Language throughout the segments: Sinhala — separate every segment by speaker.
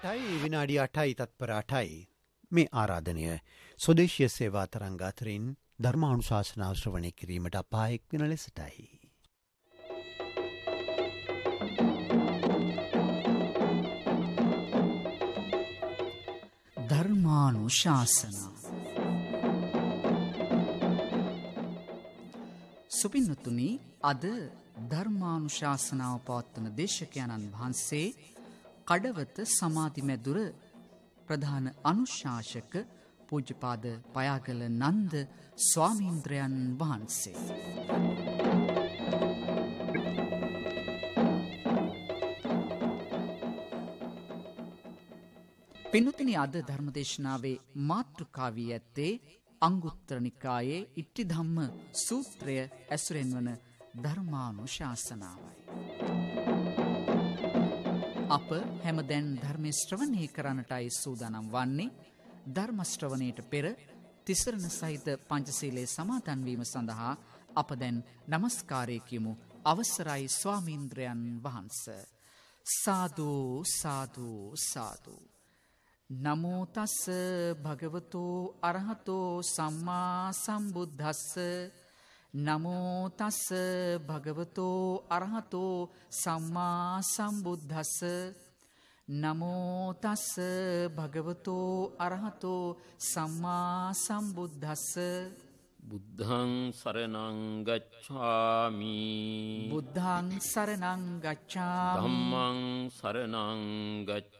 Speaker 1: අටයි විනාඩි අටයි තත්පර අටයි. මේ ආරාධනය සොදේශය සේවා තරංගාතරයෙන් ධර්මාණු ශාසනාශ්‍රවනය කිරීමට අපායෙක් වෙන ලෙසටයි. ධර්මානු ශාසනා. සුපින්නතුනි අද ධර්මානු ශාසනාව පවත්වන දේශකයණන් වහන්සේ කඩවත සමාධිමැදුර ප්‍රධාන අනුශාසක පූජපාද පයාගල නන්ද ස්වාමීන්ද්‍රයන් වහන්සේ. පිනුතිනි අද ධර්මදේශනාවේ මාතෘකාවී ඇත්තේ අංගුත්‍රනිකායේ ඉට්ටිධම්ම සූත්‍රය ඇසුරෙන් වන ධර්මානුශාසනාවයි. අප හැමදැන් ධර්මය ශ්‍රවණය කරන්නටයි සූදානම් වන්නේ ධර්ම ශ්‍රවණයට පෙර තිසරණ සහිත පංචශීලයේ සමාදන් වීම සඳහා අප දැන් নমස්කාරය කියමු අවසරයි ස්වාමීන්ද්‍රයන් වහන්ස සාදු සාදු සාදු නමෝ තස් භගවතෝ අරහතෝ සම්මා සම්බුද්දස්ස නමෝ තස්ස භගවතෝ අරහතෝ සම්මා සම්බුද්දස්ස නමෝ තස්ස භගවතෝ අරහතෝ සම්මා සම්බුද්දස්ස
Speaker 2: බුද්ධං සරණං ගච්ඡාමි
Speaker 1: බුද්ධං සරණං ගච්ඡාමි
Speaker 2: ධම්මං සරණං ගච්ඡාමි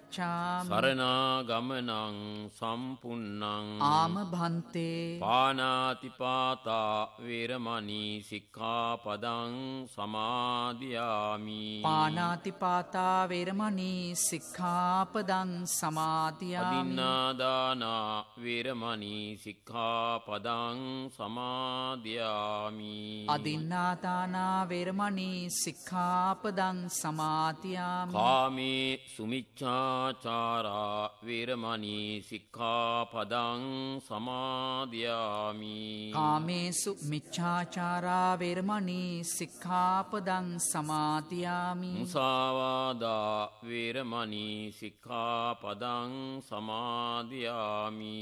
Speaker 1: ගච්ඡාමි
Speaker 2: සරණාගමනං සම්පුන්නං ආම භන්තේ පානාතිපාතා වේරමණී සික්ඛාපදං සමාදියාමි
Speaker 1: පානාතිපාතා වේරමණී සික්ඛාපදං සමාදියාමි
Speaker 2: අදින්නාදාන වේරමණී සික්ඛාපදං සමාදියාමි
Speaker 1: අදින්නාදාන වේරමණී සික්ඛාපදං සමාදියාමි
Speaker 2: කාමේ සුමිච්ඡා සදාචාරා වේරමණී සික්ඛාපදං සමාදියාමි කාමේසු
Speaker 1: මිච්ඡාචාරා වේරමණී සික්ඛාපදං සමාදියාමි
Speaker 2: මුසාවාදා වේරමණී සික්ඛාපදං සමාදියාමි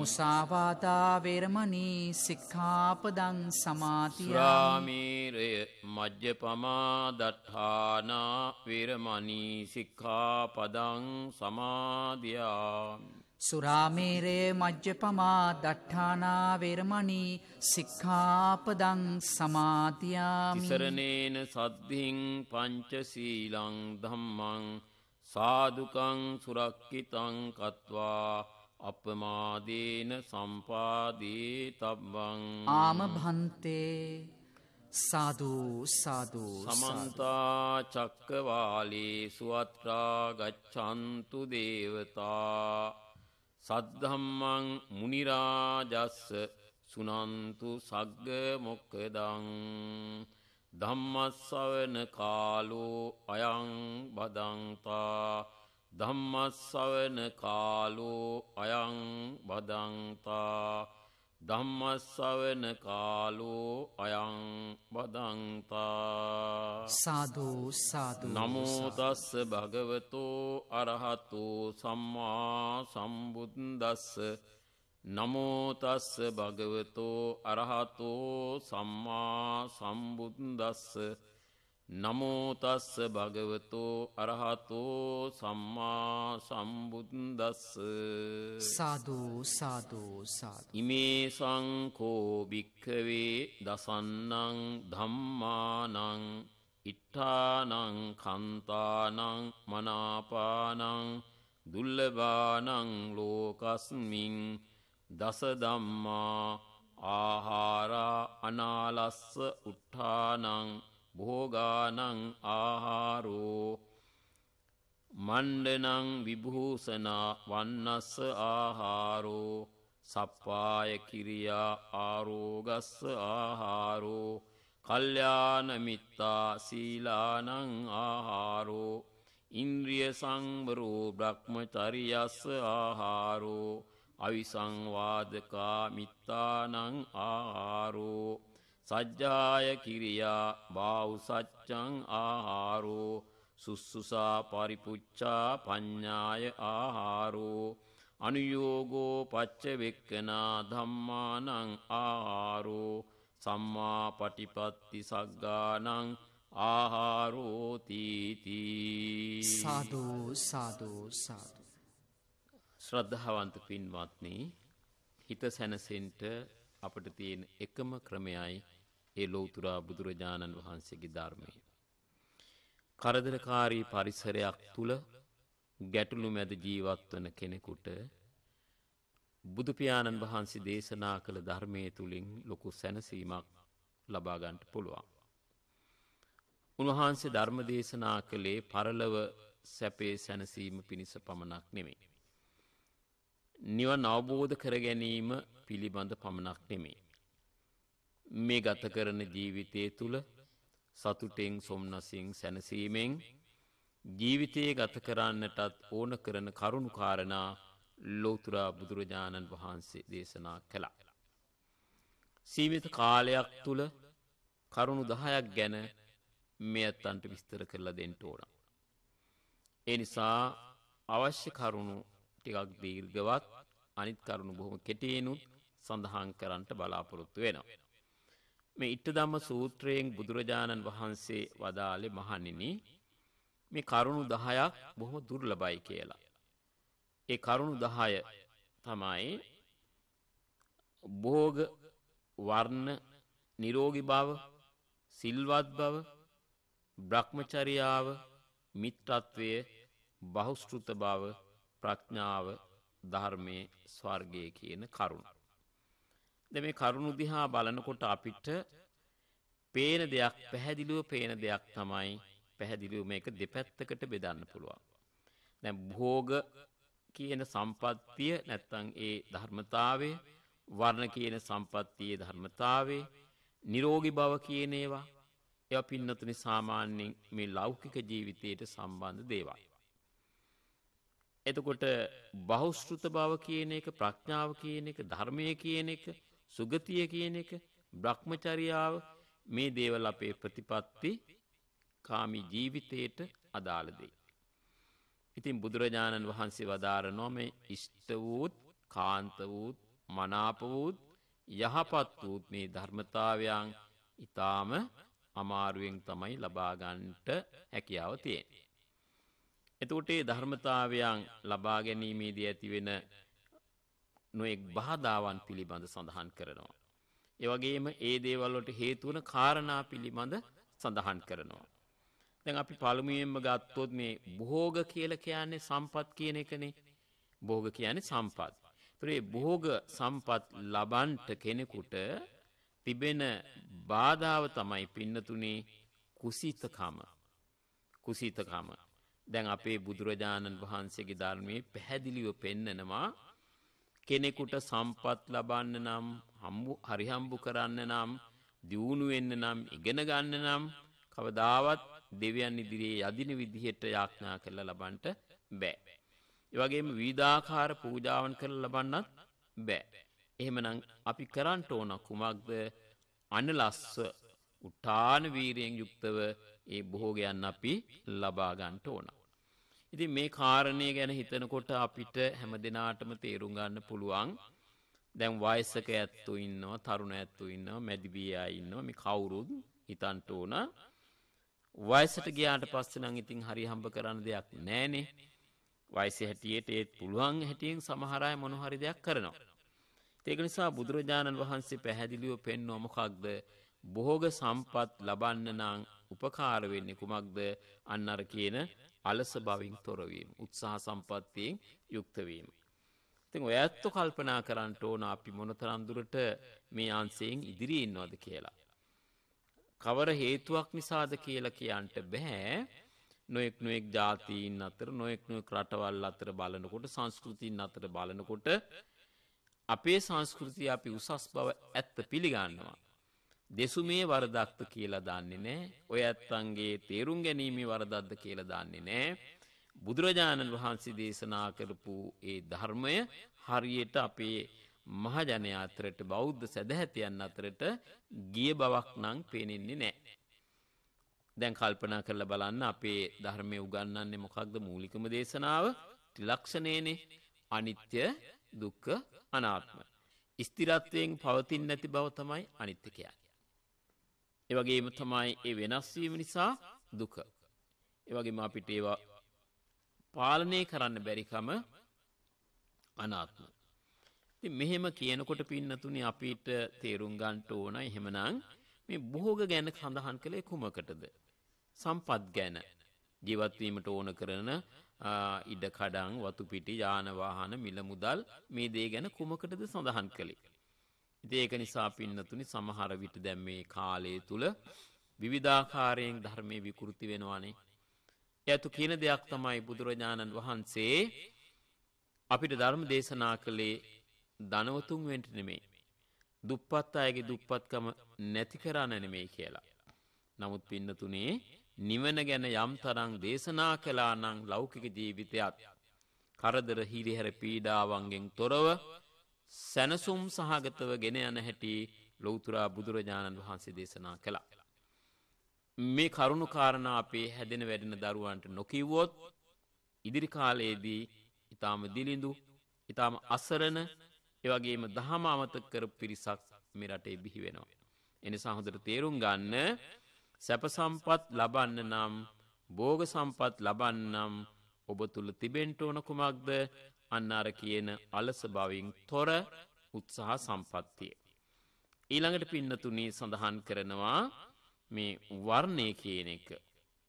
Speaker 2: මුසාවාදා
Speaker 1: වේරමණී සික්ඛාපදං සමාදියාමි
Speaker 2: සාමීරය මජ්ජපමා දට්ඨානා වේරමණී සික්ඛාපදං සමාධයාමි.
Speaker 1: සුරාමේරයේ මජ්්‍යපමා දට්ඨානාවරමණී සික්ඛාපදං සමාතියාමි.
Speaker 2: සරණේන සද්ධින් පංචසීලං ධම්මං සාදුකං සුරක්කිතං කත්වා. අපමාදේන සම්පාදී තබ්බං ආම
Speaker 1: භන්තේ සාධූ සාධූ
Speaker 2: සමන්තා චක්කවාලේ සුවත්‍රා ගච්ඡන්තු දේවතා සද්ධම්මං මුනිරාජස්ස සුනන්තු සග්ග මොක්කදං ධම්මස්සවන කාලෝ අයං බදන්තා ධම්මස්සවන කාලෝ අයං බදන්තා ධම්මස්සවන කාලෝ අයං බදන්තා
Speaker 1: සාධූ සාධ නමෝදස්ස
Speaker 2: භගවතෝ අරහතු සම්මා සම්බුද්දස්ස නමෝතස්ස භගවතෝ අරහතෝ සම්මා සම්බුද්දස්ස නමෝතස්ස භගවතෝ අරහතෝ සම්මා සම්බුද්දස්ස
Speaker 1: සාධූ සාධූ සාධ.
Speaker 2: ඉමේ සංකෝභික්කවේ දසන්නං ධම්මානං ඉට්ඨානං කන්තානං මනාපානං දුල්ලබානං ලෝකස්මින් දසදම්මා ආහාරා අනාලස්ස උට්ඨානං භෝගානං ආහාරෝ මණ්ඩනං විභූසනා වන්නස්ස ආහාරෝ සප්පාය කිරියා ආරෝගස්ස ආහාරෝ කල්්‍යානමිත්තා සීලානං ආහාරෝ ඉන්ද්‍රිය සංවරෝ බ්‍රහ්මචරියස්ස ආහාරෝ අවිසංවාදකා මිත්තානං ආහාරෝ සජ්ජාය කිරියා බාවුසච්චං ආහාරෝ සුස්සුසා පරිපුච්චා පඤ්ඤාය ආහාරෝ අනුයෝගෝ පච්ච වෙක්කනා ධම්මානං ආහාරෝ සම්මා පටිපත්ති සග්ගානං ආහාරෝ තීති සාදු
Speaker 1: සාදු සාදු
Speaker 2: ශ්‍රද්ධාවන්ත පින්වත්නි හිත සැනසෙන්ට අපට තියෙන එකම ක්‍රමයයි ඒ ලෝතුරා බුදුරජාණන් වහන්සේගේ ධර්මය. කරදරකාරී පරිසරයක් තුළ ගැටලු මැද ජීවත්වන කෙනෙකුට බුදුපියාණන් වහන්සේ දේශනා කළ ධර්මය තුළින් ලොකු සැනසීමක් ලබාගන්ට පුළුවන්. උන්වහන්සේ ධර්ම දේශනා කළේ පරලව සැපේ සැනසීම පිණිස පමණක් නෙමේ. නිවන් අවබෝධ කර ගැනීම පිළිබඳ පමණක් නෙමේ. මේ ගත කරන ජීවිතය තුළ සතුටෙන් සොම්නසින් සැනසීමෙන් ජීවිතයේ ගත කරන්නටත් ඕන කරන කරුණු කාරණා ලෝතුරා බුදුරජාණන් වහන්සේ දේශනා කළා. සීවිත කාලයක් තුළ කරුණු දහයක් ගැන මේ අත්තන්ට විස්තර කරලා දෙන්ට ඕන. එනිසා අවශ්‍ය කරුණු ටිකක් දීර්ගවත් අනිත් කරුණු බොහොම කෙටේනුත් සඳහන් කරන්නට බලාපොරොත්තු වෙනවා. මේ ඊට්ටධම්ම සූත්‍රයෙන් බුදුරජාණන් වහන්සේ වදාළේ මහණෙනි මේ කරුණු 10ක් බොහොම දුර්ලභයි කියලා. ඒ කරුණු 10 තමයි භෝග වර්ණ නිරෝගී බව සිල්වත් බව භ්‍රමචර්යාව මිත්‍රත්වය බහුශෘත බව ප්‍රඥාව ධර්මයේ ස්වර්ගයේ කියන කරුණ ද මේ කරුණු දිහා බලනකොට අපිට පේන දෙයක් පැහැදිලිව පේන දෙයක් තමයි පැහැදිලිව මේක දෙපැත්තකට බෙදන්න පුළුවන්. දැන් භෝග කියන සම්පත්තිය නැත්තම් ඒ ධර්මතාවය වර්ණ කියන සම්පත්තියේ ධර්මතාවේ නිරෝගී බව කියන ඒවා ඒවා පින්නතුනි සාමාන්‍යයෙන් මේ ලෞකික ජීවිතයට සම්බන්ධ දේවල්. එතකොට බහුශෘත බව කියන එක ප්‍රඥාව කියන එක ධර්මය කියන එක සුගතිය කියන එක බ්‍රහ්මචරියාව මේ දේවල් අපේ ප්‍රතිපත්ති කාමි ජීවිතයට අදාළ දෙයි. ඉතින් බුදුරජාණන් වහන්සේ වදාරනෝ මේ ඉෂ්ට වූත් කාන්ත වූත් මනාප වූත් යහපත් වූත් මේ ධර්මතාවයන් ඊටාම අමාරුවෙන් තමයි ලබා ගන්නට හැකියාව තියෙන්නේ. එතකොට මේ ධර්මතාවයන් ලබා ගැනීමේදී ඇතිවෙන නොයෙක් බාධාවන් පිළිබඳ සඳහන් කරනවා. එවගේම ඒ දේවල්ලොට හේතුවන කාරණා පිළිබඳ සඳහන් කරනවා. දැන් අපි පළමුුවෙන්ම ගත්තොත් මේ බොහෝග කියල කියන්නේ සම්පත් කියන එකනේ බෝග කියන්නේ සම්පත්. තුරේ බොහෝග සම්පත් ලබන්ට කෙනෙකුට තිබෙන බාධාව තමයි පින්නතුනේ කුසිතකම කුසිතකම. දැන් අපේ බුදුරජාණන් වහන්සේගේ ධර්මයේ පැහැදිලිව පෙන්නනවා කෙනෙකුට සම්පත් ලබන්න නම් හම්බු හරිහම්බු කරන්න නම් දියුණු වෙන්න නම් ඉගෙන ගන්න නම් කවදාවත් දෙවියන් ඉදිරියේ යදින විදිහට යාඥා කරලා ලබන්නට බෑ. ඒ වගේම විවිධාකාර පූජාවන් කරලා ලබන්නත් බෑ. එහෙමනම් අපි කරන්න ඕන කුමක්ද? අනලස්ස උට්ටාන වීරියෙන් යුක්තව ඒ භෝගයන් අපි ලබා ගන්න ඕන. ඉතින් මේ කාරණය ගැන හිතනකොට අපිට හැම දෙනාටම තේරුම් ගන්න පුළුවන් දැන් වයසක ඇත්තු ඉන්නවා තරුණ ඇත්තු ඉන්නවා මැදිබියා ඉන්නවා මේ කවුරුත් හිතන්ට ඕන වයසට ගියාට පස්සේ නම් ඉතින් හරි හම්බ කරන්න දෙයක් නැහනේ වයසේ හැටියට ඒත් පුළුවන් හැටියෙන් සමහර අය මොන හරි දෙයක් කරනවා ඒක නිසා බුදුරජාණන් වහන්සේ පැහැදිලිව පෙන්වන මොකක්ද භෝග සම්පත් ලබන්න නම් උපකාර වෙන්නේ කුමක්ද? අන්න අර කියන අලස බවින් තොර වීම, උත්සාහ සම්පත්තියෙන් යුක්ත වීම. ඉතින් ඔය ඇත්ත කල්පනා කරන්න ඕන අපි මොනතරම් දුරට මේ අංශයෙන් ඉදිරියේ ඉන්නවද කියලා. කවර හේතුවක් නිසාද කියලා කියන්න බෑ. නොයෙක් නොයෙක් ජාතීන් අතර නොයෙක් නොයෙක් රටවල් අතර බලනකොට සංස්කෘතින් අතර බලනකොට අපේ සංස්කෘතිය අපි උසස් බව ඇත්ත පිළිගන්නවා. දෙසුමේ වරදක්ද කියලා දන්නේ නැහැ. ඔය ඇත්තන්ගේ තේරුම් ගැනීමේ වරදක්ද කියලා දන්නේ නැහැ. බුදුරජාණන් වහන්සේ දේශනා කරපු ඒ ධර්මය හරියට අපේ මහජනය අතරට බෞද්ධ සැදැහැතියන් අතරට ගිය බවක් නම් පේනෙන්නේ නැහැ. දැන් කල්පනා කරලා බලන්න අපේ ධර්මයේ උගන්වන්නේ මොකක්ද මූලිකම දේශනාව? ත්‍රිලක්ෂණයනේ. අනිත්‍ය, දුක්ඛ, අනාත්ම. ස්ථිරත්වයෙන් පවතින්නේ නැති බව තමයි අනිත්‍ය කියන්නේ. එවගේම තමයි ඒ වෙනස්වීම නිසා දුක. එවගේම අපිට ඒවා පාලනය කරන්න බැරිකම අනාත්ම. ති මෙහෙම කියනකොට පින්නතුනි අපිට තේරුම් ගන්ට ඕන එහෙමනං මේ බොහෝග ගැන සඳහන් කළේ කුමකටද. සම්පත් ගැන ජීවත්වීමට ඕන කරන ඉඩකඩං වතුපිටි ජානවාහන මිල මුදල් මේ දේ ගැන කුමකටද සඳහන් කළේ. ඉතින් ඒක නිසා පින්නතුනි සමහර විට දැන් මේ කාලය තුල විවිධාකාරයෙන් ධර්මයේ විකෘති වෙනවානේ. එයතු කියන දෙයක් තමයි බුදුරජාණන් වහන්සේ අපිට ධර්ම දේශනා කළේ ධනවතුන් වෙන්ට නෙමේ. දුප්පත් අයගේ දුප්පත්කම නැති කරන්න නෙමේ කියලා. නමුත් පින්නතුනේ නිවන ගැන යම් තරං දේශනා කලා නං ලෞකික ජීවිතයත්. කරදර හිරිහැර පීඩාවන්ගෙන් තොරව සැනසුම් සහගතව ගෙන යන හැටි ලොවතුරා බුදුරජාණන් වහන්සේ දේශනා කළා. මේ කරුණු කාරණා අපේ හැදෙන වැඩෙන දරුවන්ට නොකිව්වොත් ඉදිරි කාලයේදී ඊටාම දිලිඳු ඊටාම අසරණ එවැගේම දහම අමතක කරපු පිරිසක් මේ රටේ බිහි වෙනවා. එනිසා හොඳට තේරුම් ගන්න සැප සම්පත් ලබන්න නම් භෝග සම්පත් ලබන්න නම් ඔබ තුල තිබෙන්න ඕන කුමක්ද අන්න අර කියන අලස බවින් තොර උත්සාහ සම්පත්තිය. ඊළඟට පින්නතුනේ සඳහන් කරනවා මේ වර්ණය කියන එක.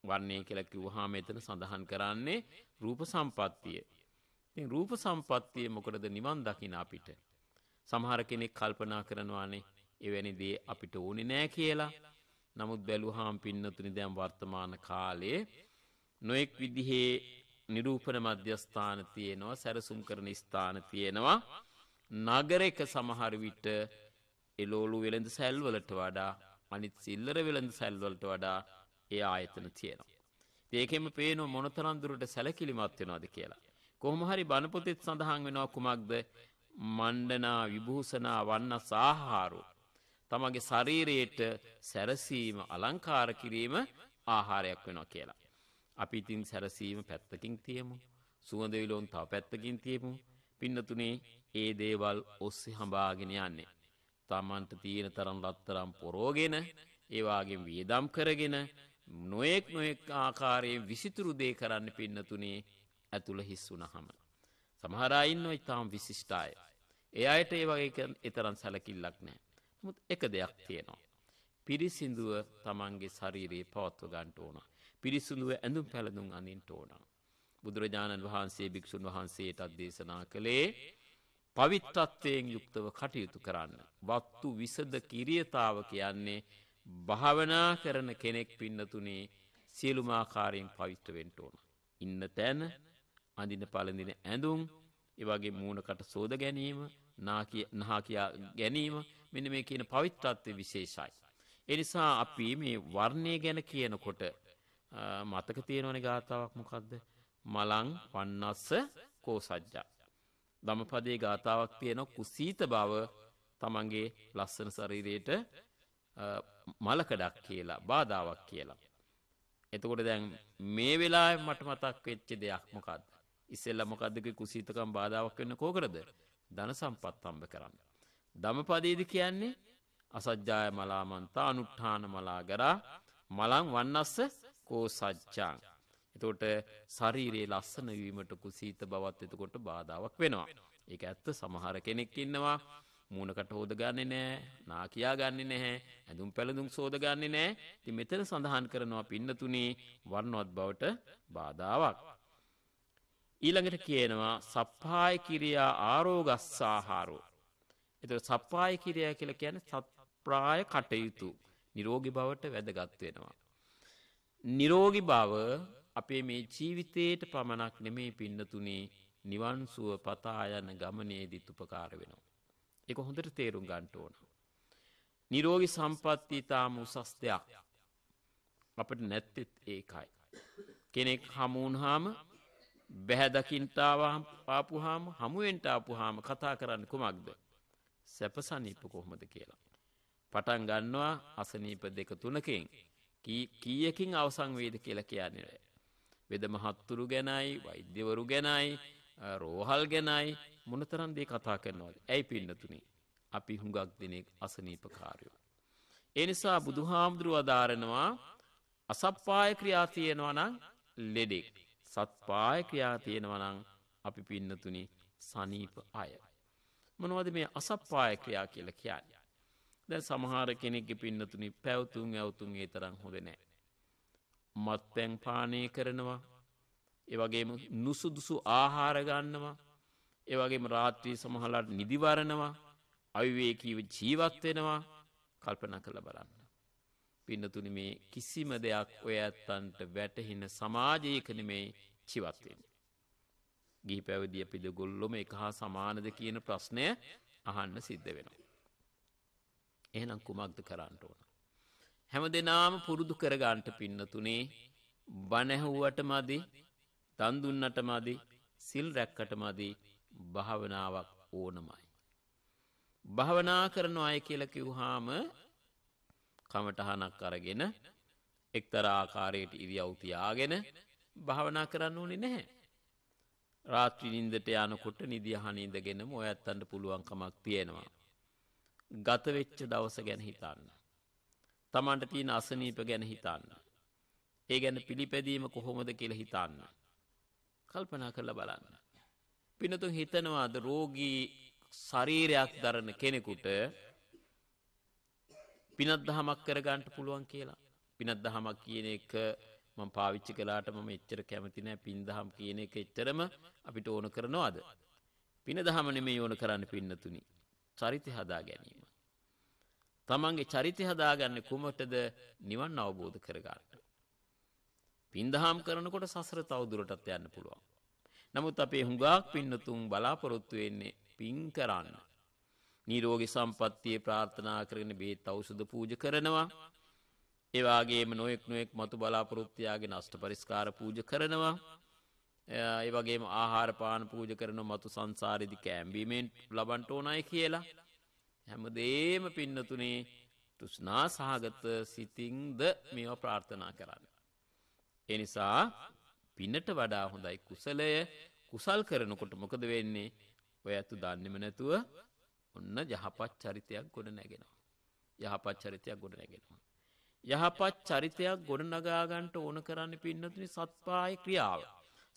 Speaker 2: වර්ණය කියලා කිව්වහම එතන සඳහන් කරන්නේ රූප සම්පත්තිය. ඉතින් රූප සම්පත්තිය මොකටද නිවන් දකින්න අපිට? සමහර කෙනෙක් කල්පනා කරනවානේ එවැනි දේ අපිට ඕනේ නෑ කියලා. නමුත් බැලුවාම පින්නතුනි දැන් වර්තමාන කාලයේ නොඑක් විදිහේ නිරූපණ මධ්‍යස්ථාන තියෙනවා සැරසුම් කරන ස්ථාන තියෙනවා නගර එක සමහර විට එලෝලු වෙළඳ සැල්වලට වඩා අනිත් සිල්ලර වෙළඳ සැල්වලට වඩා ඒ ආයතන තියෙනවා. ඒකෙම පේනු මොනතරන්දුරට සැලකිලිමත් වෙනවාද කියලා. කොහොම හරි බණපොතෙත් සඳහන් වෙනවා කුමක්ද මණ්ඩනා විභූෂනා වන්න සාහාරු. තමගේ ශරීරයට සැරසීම අලංකාර කිරීම ආහාරයක් වෙනවා කියලා. අපි ඉතින් සැරසීම පැත්තකින් තියමු. සුවඳ විලෝන් තව පැත්තකින් තියමු. පින්නතුනේ ඒ දේවල් ඔස්සේ හඹාගෙන යන්නේ. තමන්ට තියෙන තරම් ලත්තරම් පොරෝගෙන ඒ වාගේ වියදම් කරගෙන නොයෙක් නොයෙක් ආකාරයෙන් විසිතුරු දේ කරන්න පින්නතුනේ ඇතුළ හිස් වුණාම. සමහර අය ඉන්නවා ඊටාම් විශිෂ්ට අය. ඒ අයට ඒ වගේ තරම් සැලකිල්ලක් නැහැ. නමුත් එක දෙයක් තියෙනවා. පිරිසිදුව තමන්ගේ ශරීරයේ පවත්ව ගන්නට ඕන. පිරිසුදුව ඇඳුම් පැළඳුම් අඳින්න ඕන. බුදුරජාණන් වහන්සේ භික්ෂුන් වහන්සේටත් දේශනා කළේ පවිත්තත්වයෙන් යුක්තව කටයුතු කරන්න. වත්තු විසද කිරියතාව කියන්නේ භාවනා කරන කෙනෙක් පින්නතුනේ සියලුමාකාරයෙන් පවිත්‍රවෙන්ට ඕන. ඉන්න තැන අඳින පලඳින ඇඳුම් එවගේ මූුණකට සෝද ගැනීම නාකයා ගැනීම මෙන මේ කියන පවිත්තත්වය විශේෂයි. එනිසා අපි මේ වර්ණය ගැන කියනකොට මතක තියෙනවනි ගාථාවක් මොකක්ද මලං වන්නස්ස කෝසජ්ජා. දමපදේ ගාථාවක් තියෙන කුසීත බව තමන්ගේ ලස්සන සරීරයට මලකඩක් කියලා බාධාවක් කියලා. එතකොට දැන් මේ වෙලා මට මතක් වෙච්චි දෙයක් මොකක්ද. ඉස්සෙල්ල මොකක්දක කුසීතකම් බාධාවක් වෙන්න කෝකරද ධන සම්පත් හම්බ කරන්න. දමපදේද කියන්නේ අසජ්ජාය මලාමන්තා අනුට්ඨාන මලා ගරා මලං වන්නස්ස කෝ සච්චා. එතකොට ශරීරයේ ලස්සන වීමට කුසීත බවත් එතකොට බාධාවක් වෙනවා. ඒක ඇත්ත සමහර කෙනෙක් ඉන්නවා මූුණකට හෝදගන්නේ නෑ නා කියාගන්නේ නැහැ ඇඳුම් පැළඳුම් සෝදගන්නේ නෑ ති මෙතන සඳහන් කරනවා පින්නතුනේ වන්නවත් බවට බාධාවක්. ඊළඟට කියනවා සප්පාය කිරියා ආරෝගස්සාහාරෝ. එත සප්පාය කිරයා කියලා කියන සත්ප්‍රාය කටයුතු නිරෝගි බවට වැදගත් වෙනවා. නිරෝගි බව අපේ මේ ජීවිතයට පමණක් නෙමේ පින්නතුනේ නිවන්සුව පතා යන ගමනේදිත් උපකාර වෙනවා. එක හොඳට තේරුම් ගන්ට ඕන. නිරෝගි සම්පත්තිතාම උසස් දෙයක් අපට නැත්තෙත් ඒකයි. කෙනෙක් හමුවන්හාම බැහැදකින්ටාව පාපුහාම හමුවෙන්ට ආපුහාම කතා කරන්න කුමක්ද. සැපසනීප කොහොමද කියලා. පටන් ගන්නවා අසනීප දෙක තුනකින්. කීයකින් අවසන් වේද කියලා කියන්නේ නැහැ. වෙද මහත්තුරු ගැනයි, වෛද්‍යවරු ගැනයි, රෝහල් ගැනයි මොනතරම් දේ කතා කරනවද? ඇයි පින්නතුනි? අපි හුඟක් දෙනෙක් අසනීපකාරයෝ. ඒ නිසා බුදුහාමුදුරුව අදාරනවා අසප්පාය ක්‍රියා තියෙනවා නම් ලෙඩෙක්. සත්පාය ක්‍රියා තියෙනවා නම් අපි පින්නතුනි සනීප අය. මොනවද මේ අසප්පාය ක්‍රියා කියලා කියන්නේ? දැ සමහර කෙනෙක්ගෙ පින්නතුනි පැවතුන් ඇවතුන් ඒ තරම් හොඳ නෑ. මත්තැන් පානය කරනවා ඒවගේම නුසුදුසු ආහාරගන්නවා ඒවගේම රාත්‍රී සමහලට නිදිවරණවා අවිවේකීව ජීවත්වෙනවා කල්පන කළ බලන්න. පින්නතුනි මේ කිසිම දෙයක් ඔය ඇත්තන්ට වැටහෙන සමාජයකන මේ චිවත්වෙන්. ගී පැවදිය පිළිගොල්ලොම එක හා සමානද කියන ප්‍රශ්නය අහන්න සිද්ධ වෙනවා. එහෙනම් කුමක්ද කරන්න ඕන. හැමදෙනාම පුරුදු කරගන්නට පින්නතුනේ බණැහුවට මදි, දන් දුන්නට මදි, සිල් රැක්කට මදි භාවනාවක් ඕනමයි. භාවනා කරන අය කියලා කිව්වහම කමටහනක් අරගෙන එක්තරා ආකාරයකට ඉරියව් තියාගෙන භාවනා කරන්න ඕනේ නැහැ. රාත්‍රී නිින්දට යනකොට නිදි අහන ඉඳගෙනම ඔයත් අන්න පුළුවන්කමක් තියෙනවා. ගතවෙච්ච දවස ගැන හිතන්න. තමන්ට තියෙන අසනීප ගැන හිතන්න. ඒ ගැන පිළිපැදීම කොහොමද කියල හිතන්න. කල්පනා කරලා බලන්න. පිනතුන් හිතනවාද රෝගී ශරීරයක් දරන කෙනෙකුට පිනත් දහමක් කරගන්නට පුළුවන් කියලා. පිනත් දහමක් කියන එක මං පාවිච්චි කලාට මම එච්චර කැමතිනෑ පින් දහම් කියන එක එච්චරම අපිට ඕන කරනවාද. පින දහමන මේ ඕන කරන්න පින්නතුනි. චරිත හදා ගැනීම. තමන්ගේ චරිතය හදාගන්නේ කුමටද නිවන් අවබෝධ කරගන්න. පින්දහම් කරනකොට සසර තවදුරටත් යන්න පුළුවන්. නමුත් අපේ හුඟාක් පින්නතුන් බලාපොරොත්තු වෙන්නේ පින් කරන්න. නිරෝගී සම්පත්තිය ප්‍රාර්ථනා කරගෙන බේත් ඖෂධ පූජ කරනවා. ඒ වගේම නොඑක් නොඑක් මතු බලාපොරොත්තුයාගේ නෂ්ට පරිස්කාර පූජ කරනවා. ඒ වගේම ආහාර පාන පූජ කරන මතු සංසාරෙදි කැම්බීමෙන් ලබන්ට ඕනයි කියලා. හැමදේම පින්නතුනේ තුෂ්නා සහගත සිතින්ද මේවා ප්‍රාර්ථනා කරන්න. එනිසා පිනට වඩා හොඳයි කුසලය කුසල් කරනකොට මොකද වෙන්නේ ඔය ඇතු දන්නෙම නැතුව ඔන්න යහපත් චරිතයක් ගොඩ නැගෙනවා. යහපත් චරිතයක් ගොඩ නැගෙනවා. යහපත් චරිතයක් ගොඩ නගාගන්ට ඕන කරන්න පින්නතුනි සත්පාය ක්‍රියාව.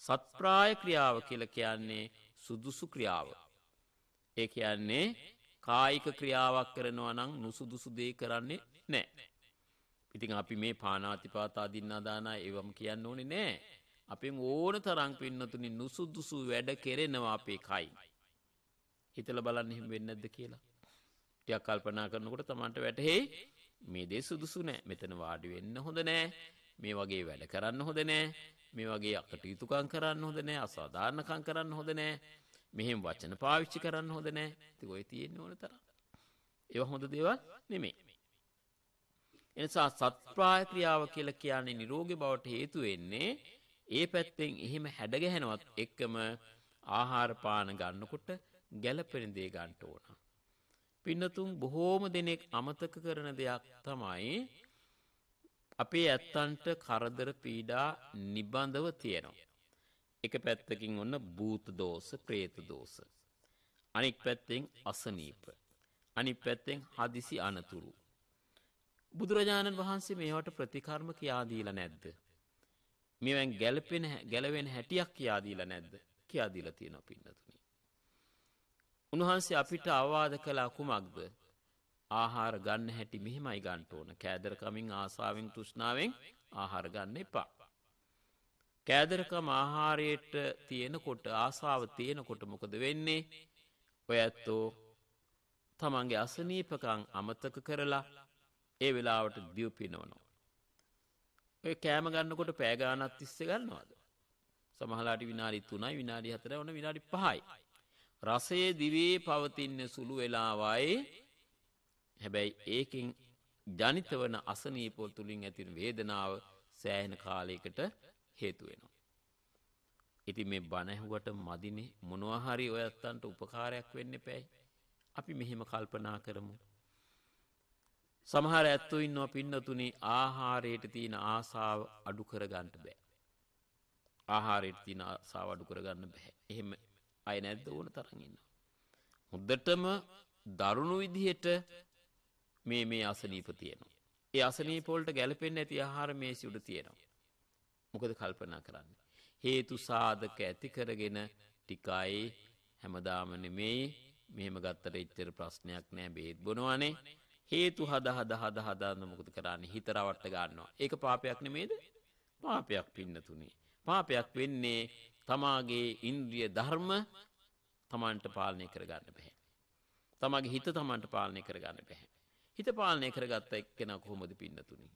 Speaker 2: සත්ප්‍රාය ක්‍රියාව කියල කියන්නේ සුදුසු ක්‍රියාව. ඒ කියන්නේ කායික ක්‍රියාවක් කරනවා නම් නුසුදුසු දේ කරන්නේ නැහැ. ඉතින් අපි මේ පානාතිපාතා දින්නාදානා ඒවම කියන්න ඕනේ නැහැ. අපෙන් ඕන තරම් පින්නතුනි නුසුදුසු වැඩ කෙරෙනවා අපේ කයින්. හිතලා බලන්න එහෙම වෙන්නේ නැද්ද කියලා. ටිකක් කල්පනා කරනකොට තමන්ට වැටහෙයි මේ දේ සුදුසු නෑ මෙතන වාඩි වෙන්න හොඳ නෑ මේ වගේ වැඩ කරන්න හොඳ නෑ මේ වගේ අකටයුතුකම් කරන්න හොඳ නෑ අසාධාරණකම් කරන්න හොඳ නෑ මෙහෙම වචන පාවිච්චි කරන්න හොඳ නෑ ති ඔය තියෙන්න්න ඕන තර ඒව හොඳ දේවල් නෙමේ. එනිසා සත්ප්‍රායක්‍රියාව කියල කියන්නේ නිරෝග බවට හේතු වෙන්නේ ඒ පැත්තෙන් එහෙම හැඩගැහෙනවත් එක්කම ආහාරපාන ගන්නකොට ගැලපෙන දේ ගන්ට ඕන. පින්නතුන් බොහෝම දෙනෙක් අමතක කරන දෙයක් තමයි අපේ ඇත්තන්ට කරදර පීඩා නිබන්ධව තියෙනවා. එක පැත්තකින් ඔන්න භූත දෝෂ, പ്രേත දෝෂ. අනෙක් පැත්තෙන් අසනීප. අනිත් පැත්තෙන් හදිසි අනතුරු. බුදුරජාණන් වහන්සේ මේවට ප්‍රතිකර්ම කියා දීලා නැද්ද? මේවෙන් ගැළපෙන ගැලවෙන හැටියක් කියා දීලා නැද්ද? කියා දීලා තියෙනවා පින්නතුනි. උන්වහන්සේ අපිට අවවාද කළා කුමක්ද? ආහාර ගන්න හැටි මෙහෙමයි ගන්න ඕන. කෑදරකමින් ආසාවෙන් තෘෂ්ණාවෙන් ආහාර ගන්න එපා. කෑදරකම ආහාරයට තියෙනකොට ආසාාව තියෙනකොට මොකද වෙන්නේ ඔය ඇත්තෝ තමන්ගේ අසනීපකං අමතක කරලා ඒ වෙලාවට දියවපිනවනවා. ඔය කෑම ගන්නකොට පෑගානත් තිස්ස ගන්නවාද. සමහලාට විනාරි තුනයි විනාඩි හතර වන විනාඩි පහයි. රසයේ දිවේ පවතින්න සුළු වෙලාවයි හැබැයි ඒකින් ජනිත වන අසනීපොල් තුළින් ඇතින් වේදනාව සෑහෙන කාලයකට හේතු වෙනවා. ඉතින් මේ බණ ඇහුවට මදිනේ මොනවා හරි ඔයත්තන්ට උපකාරයක් වෙන්න එපෑයි. අපි මෙහෙම කල්පනා කරමු. සමහර ඇත්තෝ ඉන්නවා පින්නතුනේ ආහාරයට තියෙන ආසාව අඩු කරගන්න බෑ. ආහාරයට තියෙන ආසාව අඩු කරගන්න බෑ. එහෙම අය නැද්ද ඕන තරම් ඉන්නවා. හොඳටම දරුණු විදිහට මේ මේ අසනීප තියෙනවා. ඒ අසනීප වලට ගැළපෙන්නේ නැති ආහාර මේසෙ උඩ තියෙනවා. මොකද කල්පනා කරන්න. හේතු සාධක ඇති කරගෙන ටිකයි හැමදාම නෙමෙයි මෙහෙම ගත්තට එච්චර ප්‍රශ්නයක් නෑ බෙහෙත් බොනවනේ. හේතු හද හද හද හදාන්න මොකද කරන්නේ හිත රවට්ට ගන්නවා. ඒක පාපයක් නෙමේද? පාපයක් පින්නතුනේ. පාපයක් වෙන්නේ තමාගේ ඉන්ද්‍රිය ධර්ම තමන්ට පාලනය කරගන්න බැහැ. තමගේ හිත තමන්ට පාලනය කරගන්න බැහැ. හිත පාලනය කරගත්ත එක්කෙනා කොහොමද පින්නතුනේ?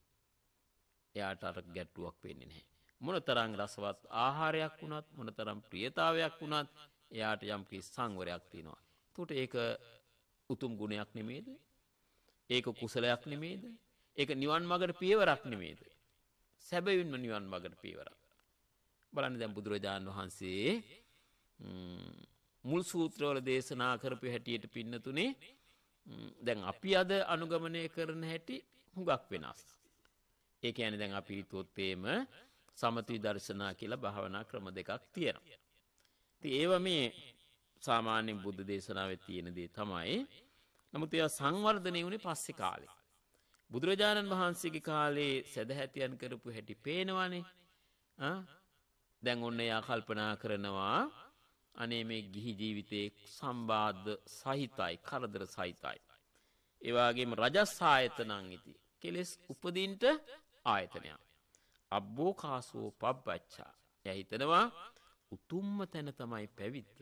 Speaker 2: එයාට අර ගැට්ටුවක් වෙන්නේ නැහැ. මොනතරං රසවත් ආහාරයක් වුණත් මොනතරම් ප්‍රියතාවයක් වුණත් එයාට යම්කි සංවරයක් තියෙනවා. තුට ඒක උතුම් ගුණයක් නෙමේද. ඒක කුසලයක් නෙමේද. ඒක නිවන් මගට පියවරක් නෙමේද. සැබවින්ම නිවන් මගට පියවරක්. බලන්න දැම් බුදුරජාණන් වහන්සේ මුල් සූත්‍රවල දේශනා කරපු හැටියට පින්නතුනේ දැන් අපි අද අනුගමනය කරන හැටි හුඟක් වෙනස්. ඒක ඇන දැන් අපි තොත්තේම සමති දර්ශනා කියලා භාවනා ක්‍රම දෙකක් තියෙනවා. ති ඒව මේ සාමාන්‍යෙන් බුද්ධ දේශනාව තියෙන දේ තමයි නමුත් එය සංවර්ධනය වුණේ පස්සෙ කාලේ. බුදුරජාණන් වහන්සේගේ කාලේ සැදහැතියන් කරපු හැටි පේනවනේ දැන් ඔන්න එයා කල්පනා කරනවා අනේ මේ ගිහි ජීවිතයේ සම්බාධ සහිතයි කරදර සහිතයි. ඒවාගේම රජස් ආයතනං ඉති කෙලෙස් උපදින්ට ආයතනයක්. අබ්බෝකාසෝ පබ්බච්චා. එයා හිතනවා උතුම්ම තැන තමයි පැවිද්ද.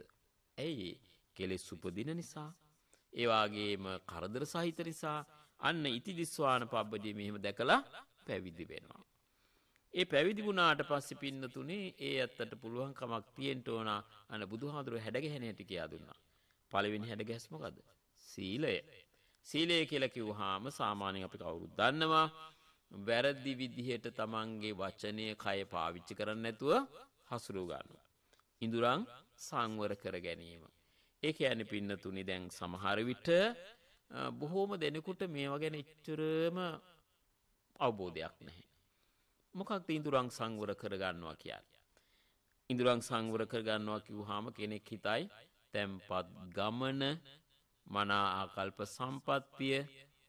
Speaker 2: ඇයි කෙලෙස් උපදින නිසා. ඒ වගේම කරදර සහිත නිසා අන්න ඉතිදිස්වාන පබ්බදී මෙහෙම දැකලා පැවිදි වෙනවා. ඒ පැවිදි වුණාට පස්සේ පින්නතුනේ ඒ ඇත්තට පුළුවන් කමක් තියෙන්න ඕන අන බුදුහාඳුර හැඩගැහෙන හැටි කියලා දුන්නා. පළවෙනි හැඩගැස්ම මොකද? සීලය. සීලය කියලා කිව්වහම සාමාන්‍යයෙන් අපි කවුරුත් දන්නවා වැරදි විදිහට තමන්ගේ වචනය කය පාවිච්චි කරන්න නැතුව හසුරුගන්න. ඉඳුරං සංවර කර ගැනීම. ඒක ඇන පින්නතුනි දැන් සමහරවිට බොහෝම දෙනෙකුට මේවා ගැන ඉච්චරම අවබෝධයක් නැහැ. මොකක්ද ඉඳුරං සංවර කරගන්නවා කියන්න. ඉඳුරං සංවර කරගන්නවා කිව් හාම කෙනෙක් හිතයි තැම්පත් ගමන මනා ආකල්ප සම්පත්තිය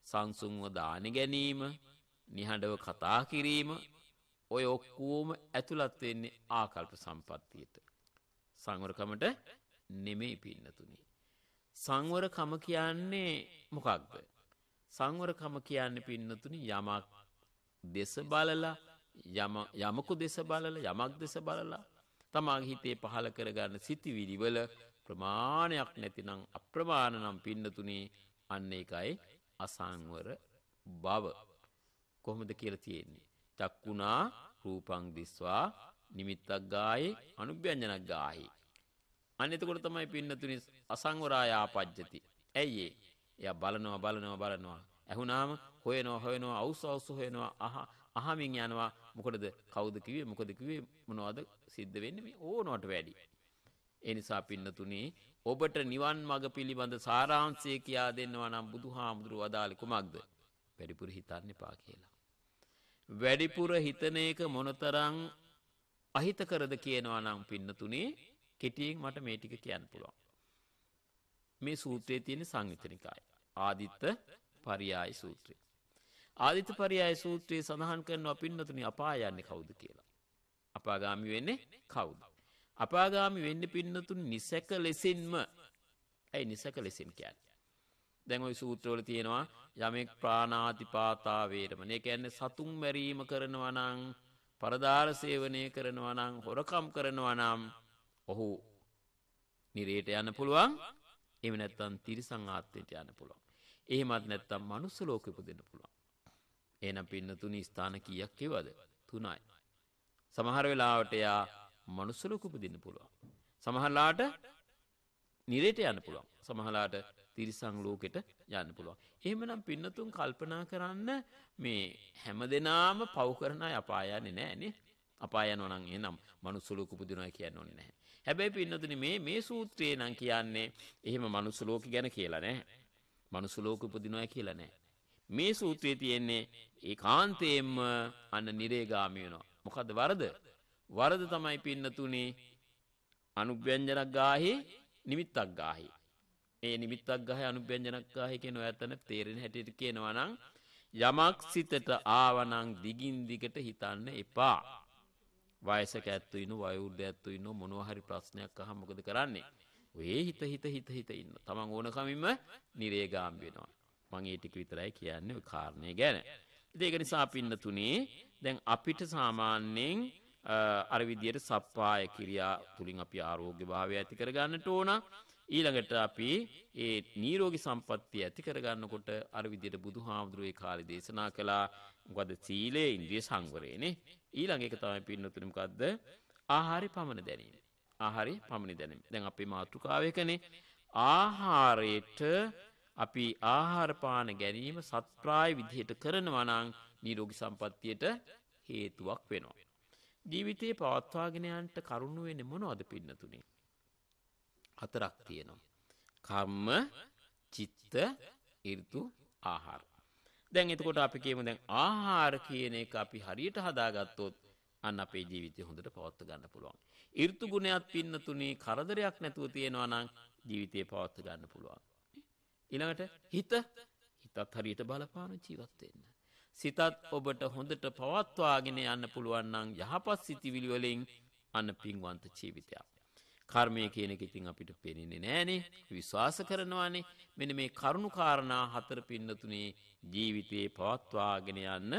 Speaker 2: සංසුන්ව දාන ගැනීම නිහඬව කතා කිරීම ඔය ඔක්කෝම ඇතුළත් වෙන්නේ ආකල්ප සම්පත්තියට. සංවරකමට නෙමෙයි පින්නතුනි. සංවරකම කියන්නේ මොකක්ද? සංවරකම කියන්නේ පින්නතුනි යමක් දෙස බලලා යමකු දෙස බලලා යමක් දෙස බලලා තමාගේ හිතේ පහළ කරගන්න සිතිවිලි වල ප්‍රමාණයක් නැතිනම් අප්‍රමාණ නම් පින්නතුනි අන්න ඒකයි අසංවර බව කොහොමද කියලා තියෙන්නේ. චක්කුණා රූපං දිස්වා නිමිත්තක් ගායේ අනුභ්‍යංජනක් ගාහි. අන්න එතකොට තමයි පින්නතුනි අසංවරාය ආපජ්ජති. ඇයි ඒ? එයා බලනවා බලනවා බලනවා. ඇහුණාම හොයනවා හොයනවා අවුස් අවුස් හොයනවා අහ අහමින් යනවා. මොකටද? කවුද කිව්වේ? මොකද කිව්වේ? මොනවද සිද්ධ වෙන්නේ මේ ඕනවට වැඩි. ඒ නිසා පින්නතුනි ඔබට නිවන් මඟ පිළිබඳ සාරාංශය කියා දෙන්නවා නම් බුදුහාමුදුරුවෝ අදාළ කුමක්ද? වැඩිපුර හිතන්න එපා කියලා. වැඩිපුර හිතන එක මොනතරං අහිතකරද කියනවා නම් පින්නතුනේ කෙටියෙන් මට මේ ටික කියන්න පුළුවන්. මේ සූත්‍රයේ තියෙන සංයුතනිකාය. ආදිත්ත පරියාය සූත්‍රය. ආදිත්ත පරියාය සූත්‍රයේ සඳහන් කරනවා පින්නතුනි අපායන්නේ කවුද කියලා. අපාගාමි වෙන්නේ කවුද? අපාගාමි වෙන්න පින්නතුනි නිසක ලෙසින්ම ඇයි නිසක ලෙසින් කියන්නේ? දැන් ওই සූත්‍රවල තියෙනවා යමෙක් ප්‍රාණාතිපාතා වේරමණේ කියන්නේ සතුන් මැරීම කරනවා නම් පරදාර සේවනය කරනවා නම් හොරකම් කරනවා නම් ඔහු නිරේට යන්න පුළුවන් එහෙම නැත්නම් තිරිසන් ආත්මයට යන්න පුළුවන් එහෙමත් නැත්නම් මනුස්ස ලෝකෙ උපදින්න පුළුවන් එහෙනම් පින්නතුනි ස්ථාන කීයක් කියවද තුනයි සමහර වෙලාවට එයා මනුස්ස ලෝකෙ උපදින්න පුළුවන් සමහරලාට නිරේට යන්න පුළුවන් සමහරලාට තිරිසං ලෝකෙට යන්න පුළුවන්. එහෙමනම් පින්නතුන් කල්පනා කරන්න මේ හැම දෙනාම පව් කරන අය අපාය යන්නේ නෑනේ. අපාය යනවා නම් එහෙනම් මනුස්ස ලෝක උපදිනවා කියන්න ඕනේ නැහැ. හැබැයි පින්නතුනි මේ මේ සූත්‍රයේ නම් කියන්නේ එහෙම මනුස්ස ලෝක ගැන කියලා නෑ. මනුස්ස ලෝක උපදිනවා කියලා නෑ. මේ සූත්‍රයේ තියෙන්නේ ඒකාන්තයෙන්ම අන්න නිරේගාමී වෙනවා. මොකද වරද? වරද තමයි පින්නතුනේ අනුභ්‍යංජනක් ගාහි නිමිත්තක් ගාහි ඒ නිමිත්තක් ගහ අනුප්‍යංජනක්කාහි කියන ඇතන තේරෙන හැටියට කියනවා නම් යමක් සිතට ආවනං දිගින් දිගට හිතන්න එපා. වයසක ඇත්තු ඉන්න වයුද්ධ ඇත්තු ඉන්න මොනවහරි ප්‍රශ්නයක් අහ මොකද කරන්නේ. ඔේ හිත හිත හිත හිත ඉන්න තමන් ඕනකමින්ම නිරේගාම් වෙනවා. මං ඒටික විතරයි කියන්නේ කාරණය ගැන. දෙක නිසා පින්න තුනේ දැන් අපිට සාමාන්‍යයෙන් අරවිදියට සප්පාය කිරියා තුළින් අපි ආරෝග්‍ය භාවය ඇති කරගන්නට ඕනා ඊළඟට අපි ඒ නීරෝගී සම්පත්තිය ඇති කරගන්නකොට අර විදිහට බුදුහාමුදුරුවෝ ඒ කාලේ දේශනා කළා මොකද සීලය ඉන්ද්‍රිය සංවරයනේ ඊළඟ එක තමයි පින්නතුනේ මොකද්ද ආහාරය පමණ දැනීම ආහාරය පමණ දැනීම දැන් අපේ මාතෘකාවේකනේ ආහාරයට අපි ආහාර පාන ගැනීම සත්‍රාය විදිහට කරනවා නම් නිරෝගී සම්පත්තියට හේතුවක් වෙනවා. ජීවිතේ පවත්වාගෙන යන්න කරුණු වෙන්නේ මොනවද පින්නතුනේ? හතරක් තියෙනවා. කම්ම, චිත්ත, ඍතු, ආහාර. දැන් එතකොට අපි කියමු දැන් ආහාර කියන එක අපි හරියට හදාගත්තොත් අන්න අපේ ජීවිතය හොඳට පවත්ව ගන්න පුළුවන්. ඍතු ගුණයත් පින්න තුනේ කරදරයක් නැතුව තියෙනවා නම් ජීවිතේ පවත්ව ගන්න පුළුවන්. ඊළඟට හිත හිතත් හරියට බලපාන ජීවත් වෙන්න. සිතත් ඔබට හොඳට පවත්වාගෙන යන්න පුළුවන් නම් යහපත් සිතිවිලි වලින් අන්න පින්වන්ත ජීවිතයක්. කර්මය කියනෙක ඉතින් අපිට පෙනෙන්නේ නෑනේ විශ්වාස කරනවානේ මෙන මේ කරුණුකාරණා හතර පින්නතුනේ ජීවිතයේ පවත්වාගෙන යන්න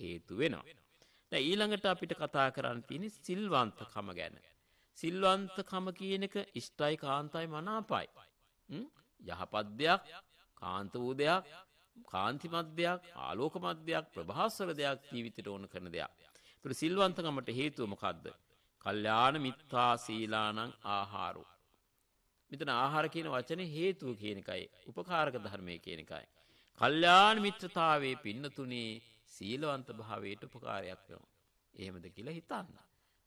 Speaker 2: හේතු වෙනවා. ඊළඟට අපිට කතා කරන්න පිණි සිල්වන්තකම ගැන. සිල්වන්තකම කියන එක ඉෂ්ටයි කාන්තයි මනාපයි. යහපත් දෙයක් කාන්ත වූ දෙයක් කාන්තිමත් දෙයක් ආලෝකමත් දෙයක් ප්‍රභාස්වර දෙයක් ජීවිතට ඕන කරන දෙයක්. තුළ සිල්වන්තකමට හේතුව මොකක්ද. කල්්‍යාන මිත්තා සීලානං ආහාරු. මෙතන ආහාර කියන වචන හේතුව කියනකයි උපකාරක ධර්මය කියනකයි. කල්්‍යාන මිත්‍රතාවේ පින්නතුනේ සීලවන්ත භාවයට උපකාරයක් වෙනවා. එහෙමද කියලා හිතන්න.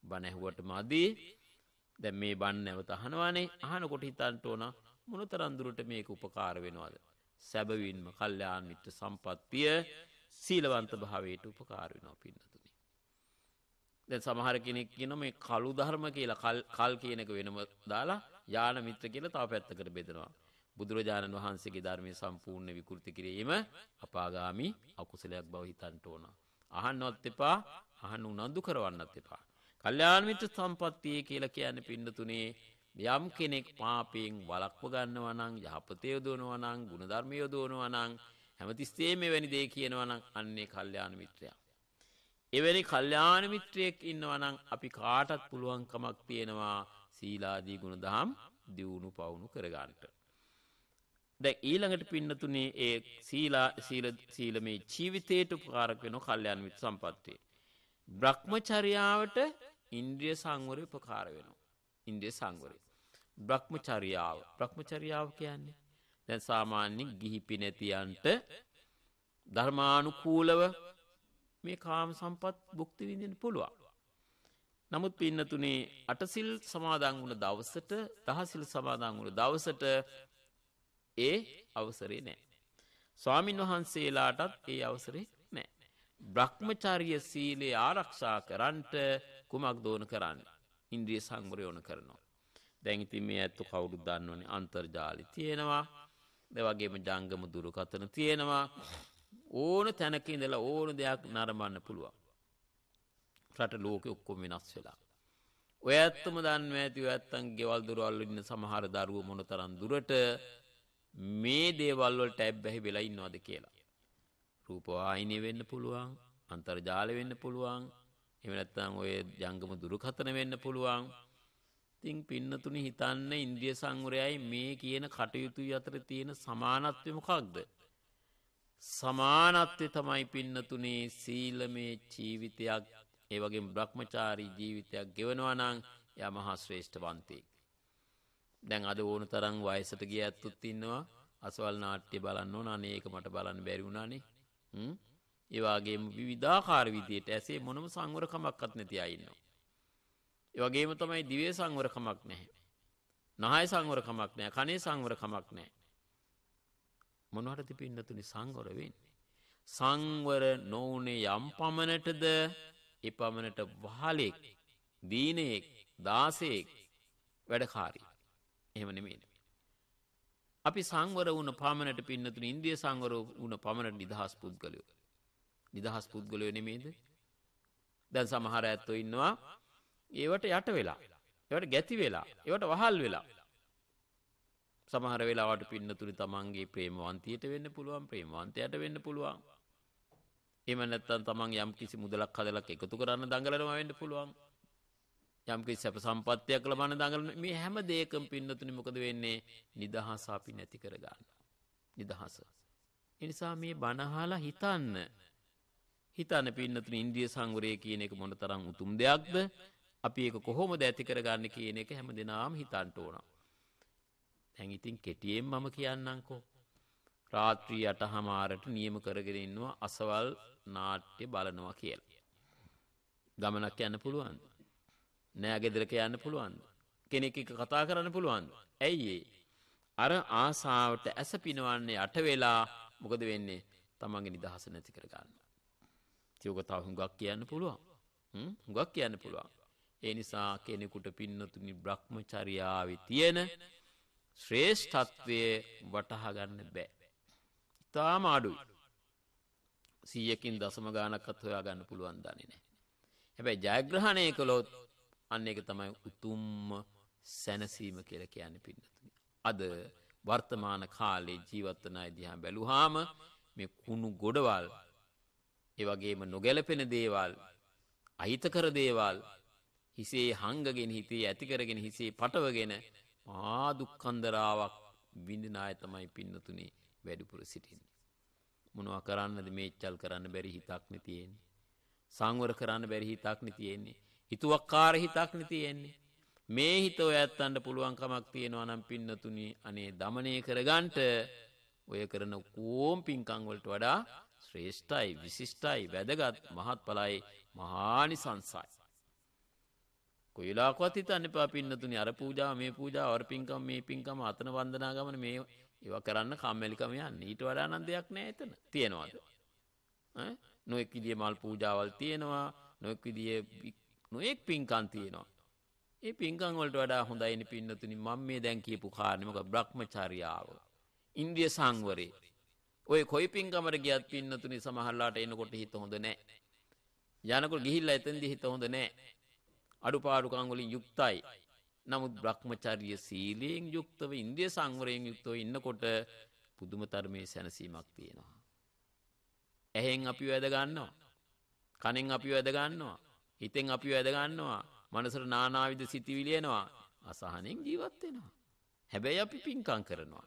Speaker 2: බණැහුවට මදී දැ මේ බන්න ඇවත අහනවානේ අහනකොට හිතන්ට ඕන මොනතරන්දුරට මේක උපකාර වෙනවාද. සැබවින්ම කල්්‍යයාන් මිත්‍ර සම්පත්තිය සීලවන්ත භාවයට උපකාරවෙනවා පින්න. දැන් සමහර කෙනෙක් කියන මේ කළු ධර්ම කියලා කල් කියන එක වෙනම දාලා යාන මිත්‍ර කියලා තව පැත්තකට බෙදනවා. බුදුරජාණන් වහන්සේගේ ධර්මයේ සම්පූර්ණ විකෘති කිරීම අපාගාමි අකුසලයක් බව හිතන්ට ඕන. අහන්නවත් එපා, අහන්න උනන්දු කරවන්නත් එපා. කල්යාණ මිත්‍ර සම්පත්තිය කියලා කියන්නේ පින්නතුනේ යම් කෙනෙක් පාපයෙන් වළක්ව ගන්නවා නම් යහපතේ යොදවනවා නම් ගුණධර්මයේ යොදවනවා නම් හැමතිස්සෙම මෙවැනි දේ කියනවා නම් අන්නේ කල්යාණ මිත්‍රයා. එවැනි කල්්‍යාන මිත්‍රයෙක් ඉන්නවා නම් අපි කාටත් පුළුවන්කමක් තියෙනවා සීලාදී ගුණදහම් දියුණු පවුණු කරගන්නට. දැ ඊළඟට පින්නතුනේ ඒ සීලා සීලමේ ජීවිතයට උපකාරක් වෙන කල්්‍යයන් විත් සම්පත්වය. බ්‍රහ්මචරියාවට ඉන්ද්‍රිය සංවරය උපකාර වෙනවා. ඉන්ද්‍රිය සංවරය. බ්‍රහ්මචරියාව ප්‍රක්්මචරියාව කියන්නේ දැන් සාමාන්‍යෙන් ගිහිපි නැතියන්ට ධර්මානුකූලව මේ කාම සම්පත් භුක්ති විඳින්න පුළුවන්. නමුත් පින්නතුනේ අටසිල් සමාදන් වුණ දවසට දහසිල් සමාදන් වුණ දවසට ඒ අවසරේ නෑ. ස්වාමින් වහන්සේලාටත් ඒ අවසරේ නෑ. බ්‍රහ්මචාරිය සීලේ ආරක්ෂා කරන්ට කුමක් දෝන කරන්න. ඉන්ද්‍රිය සංග්‍රයෝන කරනවා. දැංගිති මේ ඇත්තු කවුරු දන්නවනේ අන්තර්ජාලි තියෙනවා. දෙවගේම ජංගම දුරකතන තියෙනවා. ඕන තැනක ඉඳලා ඕන දෙයක් නරඹන්න පුළුවන්. රට ලෝකෙ ඔක්කොම වෙනස් වෙලා. ඔය ඇත්තම දන්න ඇති ඇත්තන් ගෙවල් දුරවල් ඉන්න සමහර දරුව මොනතරම් දුරට මේ දේවල් වලට ඇබ්බැහි වෙලා ඉන්නවද කියලා. රූපවාහිනිය වෙන්න පුළුවන්, අන්තර්ජාලය වෙන්න පුළුවන්, එහෙම නැත්නම් ඔය ජංගම දුරකථන වෙන්න පුළුවන්. ඉතින් පින්නතුනි හිතන්න ඉන්ද්‍රිය සංවරයයි මේ කියන කටයුතු අතර තියෙන සමානත්වය මොකක්ද? සමානත්්‍ය තමයි පින්නතුනේ සීලමේ ජීවිතයක් ඒවගේ බ්‍රහ්මචාරී ජීවිතයක් ගෙවනවානං යමහා ශ්‍රේෂ්ඨවන්තයෙක්. දැන් අද ඕන තරං වයසට ගිය ඇත්තුත් ඉන්නවා අසවල් නාට්‍ය බලන්න ඕන අනේක මට බලන්න බැරිවුණානේ ඒවාගේ විවිධාකාර විදියට ඇසේ මොනම සංවරකමක්කත් නැති අයින්නවා. ඒවගේම තමයි දිවේ සංවරකමක් නැහැ. නහය සංවරකමක් නෑ කනේ සංවරකමක් නෑ. මොනවටද පින්නතුනි සංවර වෙන්නේ. සංවර නොවුනේ යම් පමණටද ඒ පමණට වහලෙක් දීනෙක් දාසයෙක් වැඩකාරී. එහෙම නෙමෙයි. අපි සංවර වුණ පමණට පින්නතුනි ඉන්දිය සංවර වුණ පමණට නිදහස් පුද්ගලයෝ. නිදහස් පුද්ගලයෝ නෙමෙයිද? දැන් සමහර ඇත්තෝ ඉන්නවා ඒවට යට වෙලා ඒවට ගැති වෙලා ඒවට වහල් වෙලා සමහර වෙලාවට පින්නතුනි තමන්ගේ ප්‍රේමවන්තියට වෙන්න පුළුවන් ප්‍රේමවන්තයට වෙන්න පුළුවන්. එහෙම නැත්නම් තමන් යම් කිසි මුදලක් හදලා එකතු කරන්න දඟලනවා වෙන්න පුළුවන්. යම් කිසි සැප සම්පත්තියක් ලබන්න දඟලන මේ හැම දෙයකම පින්නතුනි මොකද වෙන්නේ? නිදහස අපි නැති කරගන්න. නිදහස. ඒ නිසා මේ බනහලා හිතන්න. හිතන්න පින්නතුනි ඉන්ද්‍රිය සංවරය කියන එක මොනතරම් උතුම් දෙයක්ද? අපි ඒක කොහොමද ඇති කරගන්නේ කියන එක හැම දිනාම හිතන්න ඕනා. දැන් ඉතින් කෙටියෙන් මම කියන්නම්කෝ. රාත්‍රී අටහමාරට නියම කරගෙන ඉන්නවා අසවල් නාට්‍ය බලනවා කියලා. ගමනක් යන්න පුළුවන්. නෑ ගෙදරක යන්න පුළුවන්. කෙනෙක් එක කතා කරන්න පුළුවන්. ඇයි ඒ? අර ආසාවට ඇස පිනවන්නේ යට වෙලා මොකද වෙන්නේ? තමන්ගේ නිදහස නැති කර ගන්න. තියෝක තව හුඟක් කියන්න පුළුවන්. හුඟක් කියන්න පුළුවන්. ඒ නිසා කෙනෙකුට පින්නතුනි බ්‍රහ්මචර්යාවේ තියෙන ශ්‍රේෂ්ඨත්වය වටහා ගන්න බෑ. ඉතාම අඩුයි. 100කින් දශම ගානක්වත් හොයා ගන්න පුළුවන් දන්නේ නැහැ. හැබැයි ජයග්‍රහණය කළොත් අන්න ඒක තමයි උතුම්ම සැනසීම කියලා කියන්නේ පින්නතුනි. අද වර්තමාන කාලේ ජීවත් වන අය දිහා බැලුවාම මේ කුණු ගොඩවල් ඒ වගේම නොගැලපෙන දේවල් අහිතකර දේවල් හිසේ හංගගෙන හිතේ ඇති කරගෙන හිසේ පටවගෙන පාදුක්කන්දරාවක් විඳින අය තමයි පින්නතුනේ වැඩිපුර සිටින්නේ. මොනවා කරන්නද මේච්චල් කරන්න බැරි හිතක්න තියෙන්නේ. සංවර කරන්න බැරි හිතක්න තියෙන්නේ. හිතුවක්කාර හිතක්න තියෙන්නේ. මේ හිතව ඇත්තන්ට පුළුවන්කමක් තියෙනවා නම් පින්නතුනි අනේ දමනය කරගන්ට ඔය කරන කෝම් පින්කංවලට වඩා ශ්‍රේෂ්ඨයි විසිිෂ්ටයි වැදගත් මහත් පලයි මහානි සංසයි. කොයිලාකවත් හිතන්න එපා පින්නතුනි අර පූජාව මේ පූජාව අර පින්කම් මේ පින්කම අතන වන්දනා ගමන මේ ඒවා කරන්න කම්මැලිකම යන්නේ ඊට වඩා නම් දෙයක් නෑ එතන තියනවාද ඈ නොඑක් විදිහේ මල් පූජාවල් තියෙනවා නොඑක් විදිහේ නොඑක් පින්කම් තියෙනවා ඒ පින්කම් වලට වඩා හොඳයිනේ පින්නතුනි මම මේ දැන් කියපු කාරණේ මොකක් භ්‍රමචාරියාව ඉන්දිය සංවරේ ඔය කොයි පින්කමර ගියත් පින්නතුනි සමහරලාට එනකොට හිත හොඳ නෑ යනකොට ගිහිල්ලා එතෙන්දි හිත හොඳ නෑ අඩුපාඩුකම් වලින් යුක්තයි. නමුත් Brahmacharya සීලයෙන් යුක්තව ඉන්දිය සංවරයෙන් යුක්තව ඉන්නකොට පුදුම තරමේ සැනසීමක් තියෙනවා. ඇහෙන් අපිව ඇද ගන්නවා. කනෙන් අපිව ඇද ගන්නවා. හිතෙන් අපිව ඇද ගන්නවා. මනසට නානාවිද සිතිවිලි එනවා. අසහනෙන් ජීවත් වෙනවා. හැබැයි අපි පින්කම් කරනවා.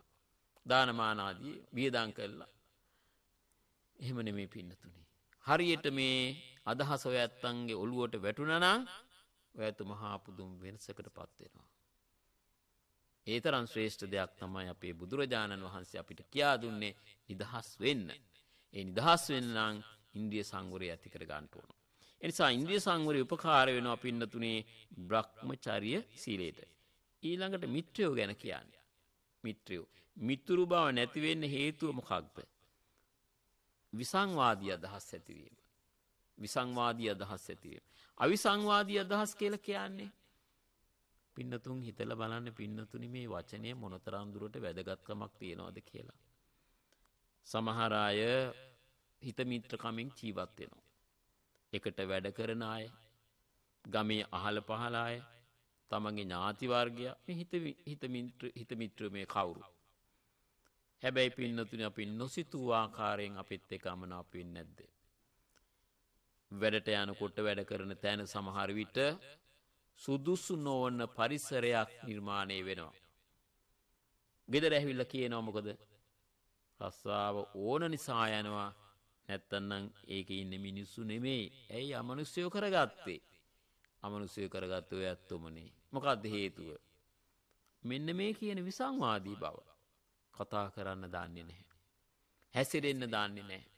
Speaker 2: දානමාන ආදී වියදම් කළා. එහෙම නෙමෙයි පින්නතුනේ. හරියට මේ අදහස ඔය ඇත්තන්ගේ ඔළුවට වැටුණා නම් ඔයතු මහා පුදුම් වෙනසකට පත්වෙනවා. ඒ තරම් ශ්‍රේෂ්ඨ දෙයක් තමයි අපේ බුදුරජාණන් වහන්සේ අපිට කියා දුන්නේ නිදහස් වෙන්න. ඒ නිදහස් වෙන්නනම් ඉන්ද්‍රිය සංවරය ඇති කර ගන්න ඕන. ඒ නිසා ඉන්ද්‍රිය සංවරය උපකාර වෙනවා පින්නතුනේ Brahmacharya සීලයට. ඊළඟට මිත්‍රයෝ ගැන කියන්නේ. මිත්‍රයෝ. මිතුරු බව නැති වෙන්න හේතුව මොකක්ද? විසංවාදී අදහස් ඇතිවීම. විසංවාදී අදහස් ඇතිවීම. අවිසංවාදී අදහස් කියලා කියන්නේ. පින්නතුන් හිතල බලන්න පින්නතුනි මේ වචනය මොනතරම් දුරට වැදගත්කමක් තියනවාද කියලා. සමහර අය හිත මිත්‍රකමින් ජීවත් වෙනවා. එකට වැඩ කරන අය, ගමේ අහල පහල අය, තමන්ගේ ඥාති වර්ගය මේ හිත හිත මිත්‍ර හිත මිත්‍ර මේ කවුරු? හැබැයි පින්නතුනි අපි නොසිතූ ආකාරයෙන් අපිත් එක්ක අමනාප වෙන්නේ නැද්ද? වැඩට යනකොට වැඩ කරන තැන සමහරවිට සුදුසු නොවන්න පරිසරයක් නිර්මාණය වෙනවා. ගෙදර ඇහිවිල්ල කියනවා මොකද රස්සාව ඕන නිසා යනවා නැත්තන්නම් ඒක ඉන්න මිනිස්සු නෙමේ ඇයි අමනුස්්‍යයෝ කරගත්තේ. අමනුස්්‍යය කරගත්ත ඔය ඇත්තොමනේ මොකක්ද හේතුව. මෙන්න මේ කියන විසංවාදී බව කතා කරන්න දන්නේ නැහැ. හැසිරෙන්න දන්නේ නැහැ.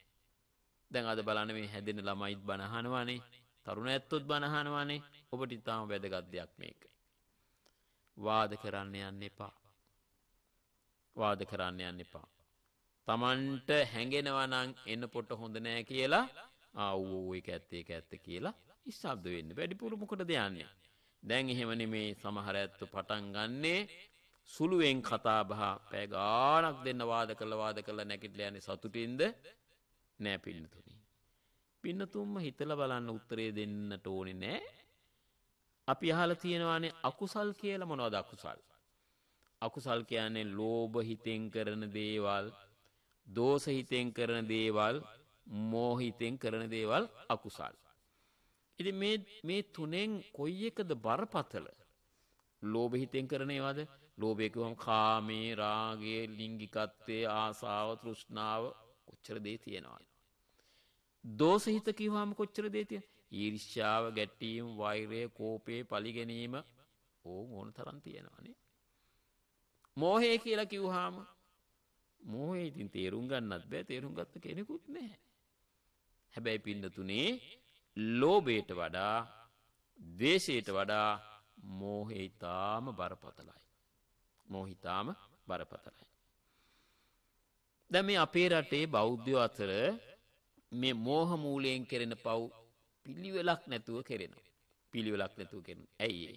Speaker 2: දැන් අද බලන්න මේ හැදෙන ළමයිත් බනහනවානේ තරුණ ඇත්තොත් බනහනවානේ ඔබට ඉතාම වැදගත් දෙයක් මේක. වාද කරන්න යන්න එපා. වාද කරන්න යන්න එපා. තමන්ට හැඟෙනවා නම් එන්න පොට හොඳ නෑ කියලා ආවෝ ඒක ඇත්ත ඒක ඇත්ත කියලා ඉස්සබ්ද වෙන්න වැඩිපුර මොකටද යන්නේ. දැන් එහෙමනේ මේ සමහර ඇත්තු පටන් ගන්නේ සුළුවෙන් කතා බහ පැය ගාණක් දෙන්න වාද කළා වාද කළා නැගිටලා යන්නේ සතුටින්ද නෑ පින්නතුනි. පින්නතුන්ම හිතලා බලන්න උත්තරේ දෙන්නට ඕනේ නෑ. අපි අහලා තියෙනවානේ අකුසල් කියලා මොනවද අකුසල්? අකුසල් කියන්නේ ලෝභ හිතෙන් කරන දේවල්, දෝෂ හිතෙන් කරන දේවල්, මෝහ හිතෙන් කරන දේවල් අකුසල්. ඉතින් මේ මේ තුනෙන් කොයි එකද බරපතල? ලෝභ හිතෙන් කරන ඒවාද? ලෝභය කියවම කාමේ, රාගය, ලිංගිකත්වයේ ආසාව, තෘෂ්ණාව, කොච්චර දේ තියෙනවාද. දෝසහිත කිව්වාම කොච්චර දේ තියෙන. ඊර්ෂ්‍යාව, ගැටීම්, වෛරය, කෝපය, පලිගැනීම ඕන් ඕන තරම් තියෙනවානේ. මෝහය කියලා කිව්වාම මෝහය ඉතින් තේරුම් ගන්නත් බෑ තේරුම් ගත්ත කෙනෙකුත් නැහැ. හැබැයි පින්නතුනේ ලෝභයට වඩා ද්වේෂයට වඩා මෝහය ඊටාම බරපතලයි. මෝහිතාම බරපතලයි. දැන් මේ අපේ රටේ බෞද්ධයෝ අතර මේ මෝහ මූලයෙන් කෙරෙන පව් පිළිවෙලක් නැතුව කෙරෙනවා. පිළිවෙලක් නැතුව කෙරෙනවා. ඇයි ඒ?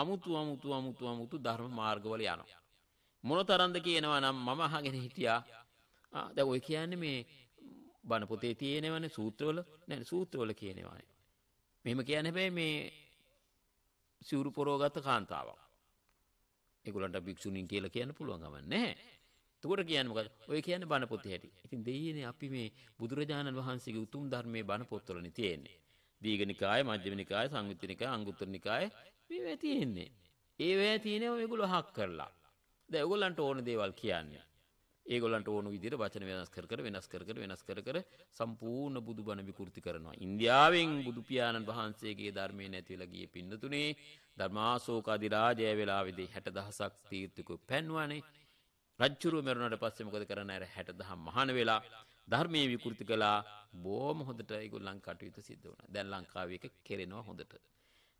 Speaker 2: අමුතු අමුතු අමුතු අමුතු ධර්ම මාර්ගවල යනවා. මොනතරම්ද කියනවා නම් මම අහගෙන හිටියා. ආ දැන් ඔය කියන්නේ මේ බණ පොතේ තියෙනවනේ සූත්‍රවල නෑ සූත්‍රවල කියනවානේ. මෙහෙම කියන්නේ හැබැයි මේ සිවුරු පොරවගත් කාන්තාවක්. ඒගොල්ලන්ට භික්ෂුණීන් කියලා කියන්න පුළුවන් ගමන් නැහැ. එතකොට කියන්නේ මොකද? ඔය කියන්නේ බණ පොතේ හැටි. ඉතින් දෙයියනේ අපි මේ බුදුරජාණන් වහන්සේගේ උතුම් ධර්මයේ බණ පොත්වලනේ තියෙන්නේ. දීඝනිකාය, මජ්ක්‍ධිමනිකාය, සංයුත්තිනිකාය, අංගුත්තරනිකාය මේවා තියෙන්නේ. ඒවැය තියෙනවා මේගොල්ලෝ හක් කරලා. දැන් ඒගොල්ලන්ට ඕන දේවල් කියන්නේ. ඒගොල්ලන්ට ඕන විදිහට වචන වෙනස් කර කර වෙනස් කර කර වෙනස් කර කර සම්පූර්ණ බුදුබණ විකෘති කරනවා. ඉන්දියාවෙන් බුදු පියාණන් වහන්සේගේ ධර්මයේ නැතිවලා ගියේ පින්නතුනේ ධර්මාශෝක අධිරාජය වෙලාවේදී 60000ක් තීර්ථකෝ පැන්වනේ. රජ්ජුරුව මැරුණට පස්සේ මොකද කරන්න අර 60000 මහාන වෙලා ධර්මයේ විකෘති කළා බොහොම හොඳට ඒගොල්ලන් කටයුතු සිද්ධ වුණා. දැන් ලංකාවේ එක කෙරෙනවා හොඳට.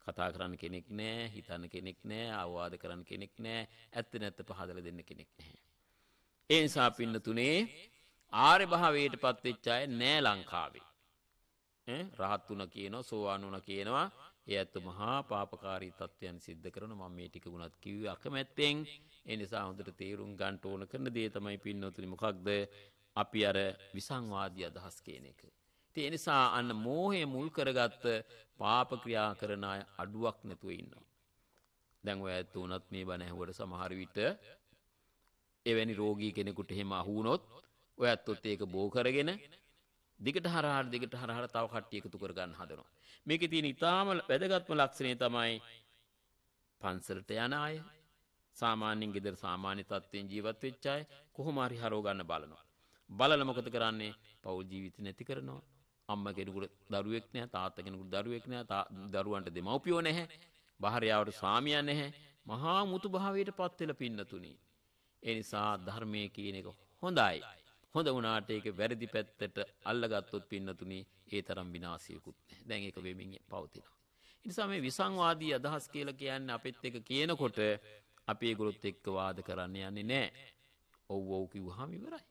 Speaker 2: කතා කරන්න කෙනෙක් නැහැ, හිතන්න කෙනෙක් නැහැ, අවවාද කරන්න කෙනෙක් නැහැ, ඇත්ත නැත්ත පහදලා දෙන්න කෙනෙක් නැහැ. ඒ නිසා පින්න තුනේ ආර්ය භාවයට පත්වෙච්ච අය නෑ ලංකාවේ. ඈ රහත් වුණ කියනවා, සෝවාන් වුණ කියනවා, ඒ ඇත්ත මහා පාපකාරී තත්ත්වයන් සිද්ධ කරන මම මේ ටික වුණත් කිව්වේ අකමැත්තෙන්. ඒ නිසා හොඳට තේරුම් ගන්න ඕන කරන දේ තමයි පින්නතුනි මොකක්ද? අපි අර විසංවාදී අදහස් කියන එක. ඉතින් ඒ නිසා අන්න මෝහය මුල් කරගත්ත පාප ක්‍රියා කරන අය අඩුවක් නැතුව ඉන්නවා. දැන් ඔය ඇත්ත උනත් මේ බණ ඇහුවට සමහර විට එවැනි රෝගී කෙනෙකුට එහෙම අහු වුණොත් ඔය ඇත්තොත් ඒක බෝ කරගෙන දිගට හරහට දිගට හරහට තව කට්ටිය එකතු කර ගන්න හදනවා. මේකේ තියෙන ඊටාම වැදගත්ම ලක්ෂණය තමයි පන්සලට යන අය සාමාන්‍යයෙන් ගෙදර සාමාන්‍ය තත්ත්වයෙන් ජීවත් වෙච්ච අය කොහොම හරි හරව ගන්න බලනවා. බලල මොකද කරන්නේ? පෞල් ජීවිත නැති කරනවා. අම්මා කෙනෙකුට දරුවෙක් නැහැ, තාත්තා කෙනෙකුට දරුවෙක් නැහැ, දරුවන්ට දෙමව්පියෝ නැහැ, භාර්යාවට ස්වාමියා නැහැ. මහා මුතු භාවයට පත් වෙලා පින්නතුණි. ඒ නිසා ධර්මයේ කියන එක හොඳයි. හොඳ වුණාට ඒක වැරදි පැත්තට අල්ලගත්තොත් පින්නතුනේ ඒ තරම් විනාශයකුත් නැහැ. දැන් ඒක වෙමින් පවතිනවා. ඒ නිසා මේ විසංවාදී අදහස් කියලා කියන්නේ අපිත් එක කියනකොට අපි ඒගොල්ලොත් එක්ක වාද කරන්න යන්නේ නැහැ. ඔව් ඔව් කිව්වහම ඉවරයි.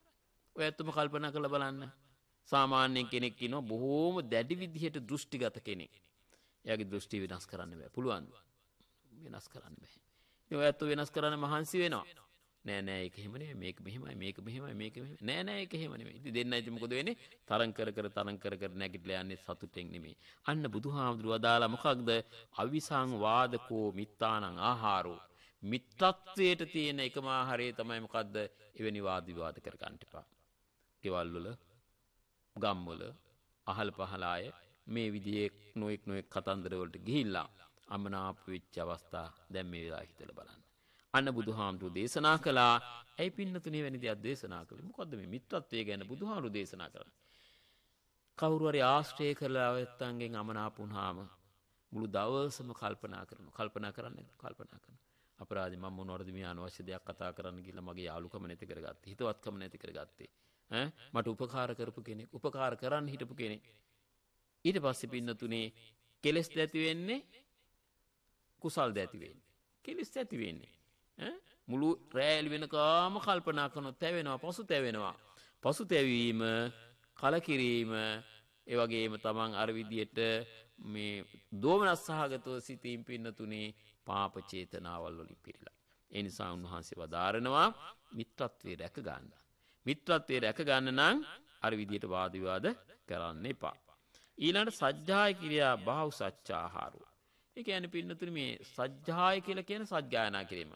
Speaker 2: ඔය ඇත්තම කල්පනා කරලා බලන්න. සාමාන්‍ය කෙනෙක් ඉන්නවා බොහෝම දැඩි විදිහට දෘෂ්ටිගත කෙනෙක්. එයාගේ දෘෂ්ටි වෙනස් කරන්න බෑ. පුළුවන්. වෙනස් කරන්න බෑ. ඔය ඇත්ත වෙනස් කරන්න මහන්සි වෙනවා. නෑ නෑ ඒක එහෙම නෙමෙයි මේක මෙහෙමයි මේක මෙහෙමයි මේක මෙහෙමයි නෑ නෑ ඒක එහෙම නෙමෙයි ඉතින් දෙන්නයි ඉතින් මොකද වෙන්නේ තරම් කර කර තරම් කර කර නැගිටලා යන්නේ සතුටෙන් නෙමෙයි අන්න බුදුහාමුදුරුව අදාලා මොකක්ද අවිසං වාදකෝ මිත්තානං ආහාරෝ මිත්‍රත්වයට තියෙන එකම ආහාරය තමයි මොකද්ද එවැනි වාද විවාද කර ගන්න එපා ගෙවල් වල ගම් වල අහල පහල අය මේ විදිහේ නොඑක් නොඑක් කතන්දර වලට ගිහිල්ලා අමනාප වෙච්ච අවස්ථා දැන් මේ වෙලාව හිතලා බලන්න අන්න බුදුහාමුදුරු දේශනා කළා. ඇයි පින්නතුනේ වැනි දෙයක් දේශනා කළේ? මොකද්ද මේ මිත්‍රත්වය ගැන බුදුහාමුදුරු දේශනා කළා. කවුරු හරි ආශ්‍රය කරලා ඇත්තන්ගෙන් අමනාප වුණාම මුළු දවසම කල්පනා කරනවා. කල්පනා කරන්නේ කල්පනා කරනවා. අපරාධ මම මොනවද මේ අනවශ්‍ය දෙයක් කතා කරන්න කියලා මගේ යාළුකම නැති කරගත්තේ හිතවත්කම නැති කරගත්තේ ඈ මට උපකාර කරපු කෙනෙක් උපකාර කරන්න හිටපු කෙනෙක් ඊට පස්සේ පින්නතුනේ කෙලස් දැති වෙන්නේ කුසල් දැති වෙන්නේ කෙලස් දැති වෙන්නේ මුළු රෑල් වෙනකාම කල්පනා කරනොත් තැවෙනවා පසු තැවෙනවා. පසු තැවීම කලකිරීම ඒවගේම තමන් අරවිදියට මේ දෝමනස් සහගතව සිතීම් පින්නතුනේ පාපචේතනාවල් වලින් පිරිලා. එනිසා උන්වහන්සේ වදාරනවා මිත්‍රත්වය රැක ගන්න. මිත්‍රත්වය රැක ගන්න නම් අර විදියට වාදවිවාද කරන්න එපා. ඊළඟට සජ්ජාය කිරියා බාහු සච්චාහාරු. ඒ කියන්නේ පින්නතුනේ මේ සජ්ජාය කියලා කියන සත්‍යයනා කිරීම.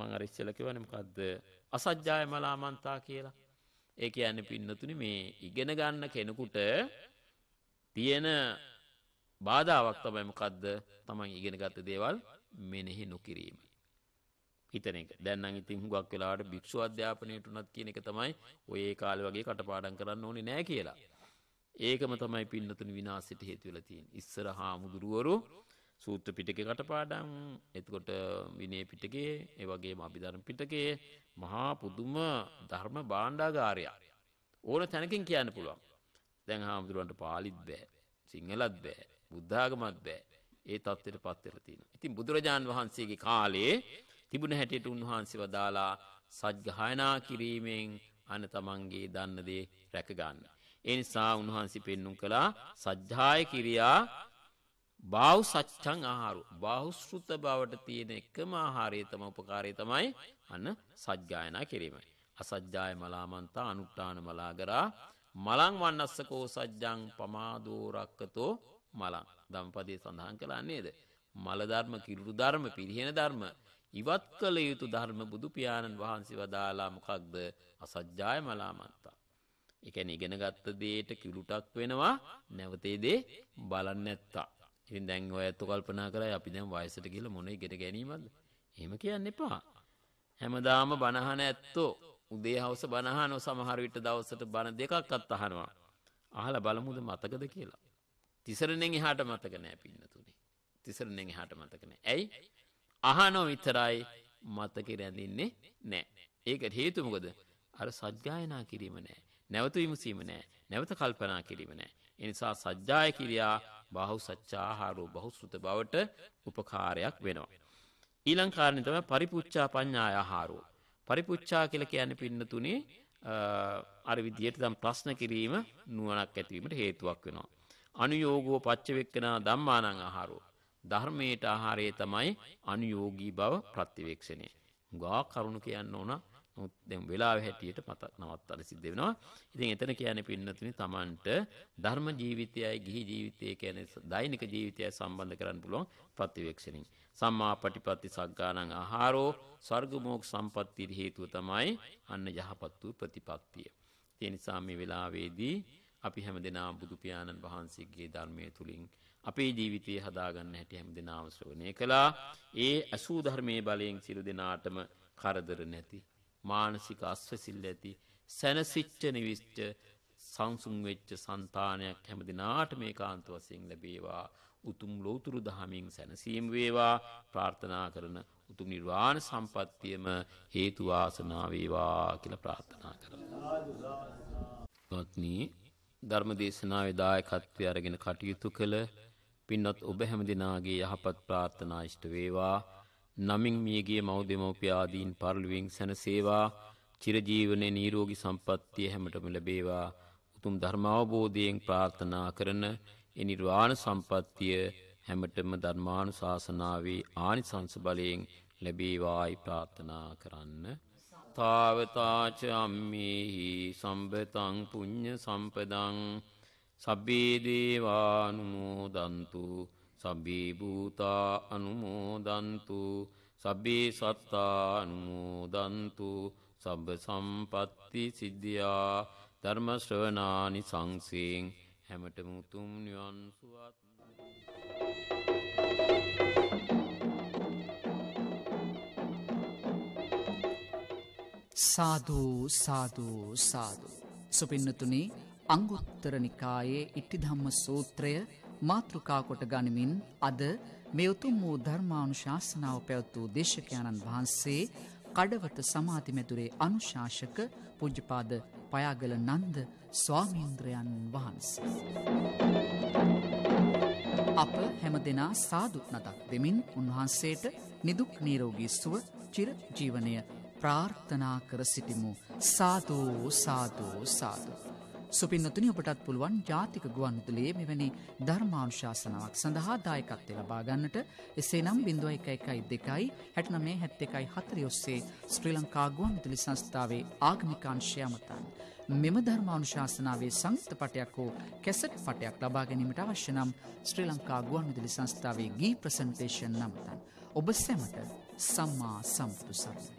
Speaker 2: මං අර ඉස්සෙල්ලා කිව්වනේ මොකද්ද? අසජ්ජාය මලාමන්තා කියලා. ඒ කියන්නේ පින්නතුනි මේ ඉගෙන ගන්න කෙනෙකුට තියෙන බාධාවක් තමයි මොකද්ද? Taman ඉගෙන ගත්ත දේවල් මෙනෙහි නොකිරීම. හිතන එක. දැන් නම් ඉතින් හුඟක් වෙලාවට භික්ෂු අධ්‍යාපනයට උනත් කියන එක තමයි ඔය ඒ කාලේ වගේ කටපාඩම් කරන්න ඕනේ නෑ කියලා. ඒකම තමයි පින්නතුනි විනාශයට හේතු වෙලා තියෙන්නේ. ඉස්සර හාමුදුරුවරු සූත්‍ර පිටකේ කටපාඩම් එතකොට විනය පිටකේ ඒ වගේම අභිධර්ම පිටකේ මහා පුදුම ධර්ම භාණ්ඩාගාරය ඕන තැනකින් කියන්න පුළුවන් දැන් හාමුදුරුවන්ට පාලිත් බෑ සිංහලත් බෑ බුද්ධාගමත් බෑ ඒ තත්ත්වයට පත් වෙලා තියෙනවා ඉතින් බුදුරජාන් වහන්සේගේ කාලේ තිබුණ හැටියට උන්වහන්සේ වදාලා සත්ගායනා කිරීමෙන් අන තමන්ගේ දන්න දේ රැක ගන්න ඒ නිසා උන්වහන්සේ පෙන්눔 කළා සජ්ජාය කිරියා බාහු සච්චං ආහාරු බාහුස්ෘත බවට තියෙන එකම ආහාරය තම උපකාරය තමයි අන්න සජ්ජායනා කිරීමයි. අසජ්ජාය මලාමන්තා අනුට්ටාන මලාගරා මලං වන්නස්සකෝ සජ්ජං පමාදෝරක්කතෝ මලං දම්පදේ සඳහන් කලා නේද. මලධර්ම කිරුරු ධර්ම පිරිහෙන ධර්ම ඉවත් කළ යුතු ධර්ම බුදුපියාණන් වහන්සේ වදාලා මොකක්ද අසජ්ජාය මලාමන්තා. එකැන ඉගෙනගත්ත දේට කිලුටක් වෙනවා නැවතේදේ බලන්නැත්තා. ඉතින් දැන් ඔය ඇත්ත කල්පනා කරයි අපි දැන් වයසට ගිහලා මොනේ ගෙට ගැනීමක්ද? එහෙම කියන්න එපා. හැමදාම බනහන ඇත්තෝ උදේ හවස බනහනෝ සමහර විට දවසට බන දෙකක්වත් අහනවා. අහලා බලමුද මතකද කියලා. තිසරණෙන් එහාට මතක නෑ පින්නතුනේ. තිසරණෙන් එහාට මතක නෑ. ඇයි? අහනෝ විතරයි මතකෙ රැඳින්නේ නෑ. ඒකට හේතුව මොකද? අර සත්‍යයනා කිරීම නෑ. නැවත විමසීම නෑ. නැවත කල්පනා කිරීම නෑ. ඒ නිසා සත්‍යය කිරියා බහු සච්චාහාරෝ බහුසෘත බවට උපකාරයක් වෙනවා. ඊළංකාරණ තම පරිපුච්චා පඤ්ඥාය හාරෝ. පරිපුච්චා කියල කියන්න පින්නතුනේ අර විදියට දම් ප්‍රශ්න කිරීම නුවනක් ඇතිවීමට හේතුවක් වෙනවා. අනුයෝගෝ පච්චවෙක්කනා දම්මානං ආහාරෝ. ධර්මයට ආහාරයේ තමයි අනුයෝගී බව ප්‍රත්තිවේක්ෂණය. ගා කරුණු කියන්න ඕන නමුත් දැන් වෙලාව හැටියට මත නවත්තන සිද්ධ වෙනවා. ඉතින් එතන කියන්නේ පින්නතුනි Tamanට ධර්ම ජීවිතයයි ගිහි ජීවිතය කියන්නේ දෛනික ජීවිතයයි සම්බන්ධ කරන්න පුළුවන් ප්‍රතිවේක්ෂණින්. සම්මා පටිපatti සග්ගාණං ආහාරෝ ස්වර්ග මොක්ඛ සම්පත්තිය හේතුව තමයි අන්න යහපත් වූ ප්‍රතිපත්තිය. ඒ නිසා මේ වෙලාවේදී අපි හැමදෙනාම බුදු පියාණන් වහන්සේගේ ධර්මයේ තුලින් අපේ ජීවිතය හදාගන්න හැටි හැමදෙනාම ශ්‍රවණය කළා. ඒ අසූ ධර්මයේ බලයෙන් සියලු දෙනාටම කරදර නැති මානසික අස්වසිල් ඇති සැනසිච්ච නිවිච්ච සංසුන්වෙච්ච සන්තානයක් හැමදිනාට මේ කාන්ත වසයෙන් ලැබේවා උතුම් ලෝතුරු දහමින් සැනසීම් වේවා ප්‍රාර්ථනා කරන උතුම් නිර්වාණ සම්පත්තියම හේතුවාසනාවේවා කියල ප්‍රාර්ථනා කරන. පත්නී ධර්මදේශනාවේ දායකත්වය අරගෙන කටයුතු කළ පින්නත් ඔබ හැමදිනාගේ යහපත් ප්‍රාර්ථනා ෂ්ට වේවා නමින් මියගේ මෞදෙමෝපියාදීන් පරලුවෙන් සැනසේවා චිරජීවනයේ නිරෝගී සම්පත්තිය හැමතෙම ලැබේවා උතුම් ධර්මාවබෝධයෙන් ප්‍රාර්ථනා කරන ඒ නිර්වාණ සම්පත්තිය හැමතෙම ධර්මානුශාසනාවේ ආනිසංස බලයෙන් ලැබේවායි ප්‍රාර්ථනා කරන්න තාවතාච අම්මේහි සම්බතං පුඤ්ඤ සම්පදං සබ්බේ දේවානුමෝදන්තු සබ්බේ භූතා අනුමෝදන්තු සබ්බේ සත්තා අනුමෝදන්තු සබ්බ සම්පත්ති සිද්ධියා ධර්ම ශ්‍රවණානි සංසයෙන් හැමටම උතුම් නිවන් සුවත්
Speaker 1: සාදු සාදු සාදු සුපින්නතුනි අංගුත්තර නිකායේ ඉටිධම්ම සූත්‍රය මාතෘකා කොට ගනිමින් අද මේ උතුම් වූ ධර්මානුශාසනාව පැවැත් වූ දේශකයන්න් වහන්සේ කඩවත සමාධිමැදුරේ අනුශාසක පූජ්‍යපාද පයාගල නන්ද ස්වාමීන්ද්‍රයන් වහන්සේ. අප හැමදෙනා සාදුත් නතක් දෙමින් උන්වහන්සේට නිදුක් නිරෝගී සුව චිර ජීවනය ප්‍රාර්ථනා කර සිටිමු. සාදෝ සාදෝ සාදෝ සුපින්නතුනි ඔබටත් පුළුවන් ජාතික ගුවන්තුලේ මෙවැනි ධර්මානුශාසනාවක් සඳහා දායකත්වය ලබා ගන්නට එසේනම් 0112 69 71 40 ඔස්සේ ශ්‍රී ලංකා ගුවන්විදුලි සංස්ථාවේ ආගමික අංශය අමතන් මෙම ධර්මානුශාසනාවේ සංයුක්ත පටයක් හෝ කැසට් පටයක් ලබා ගැනීමට අවශ්‍ය නම් ශ්‍රී ලංකා ගුවන්විදුලි සංස්ථාවේ ගී ප්‍රසන්ටේෂන් නමතන් ඔබ සැමට සම්මා සම්බුදු සරණයි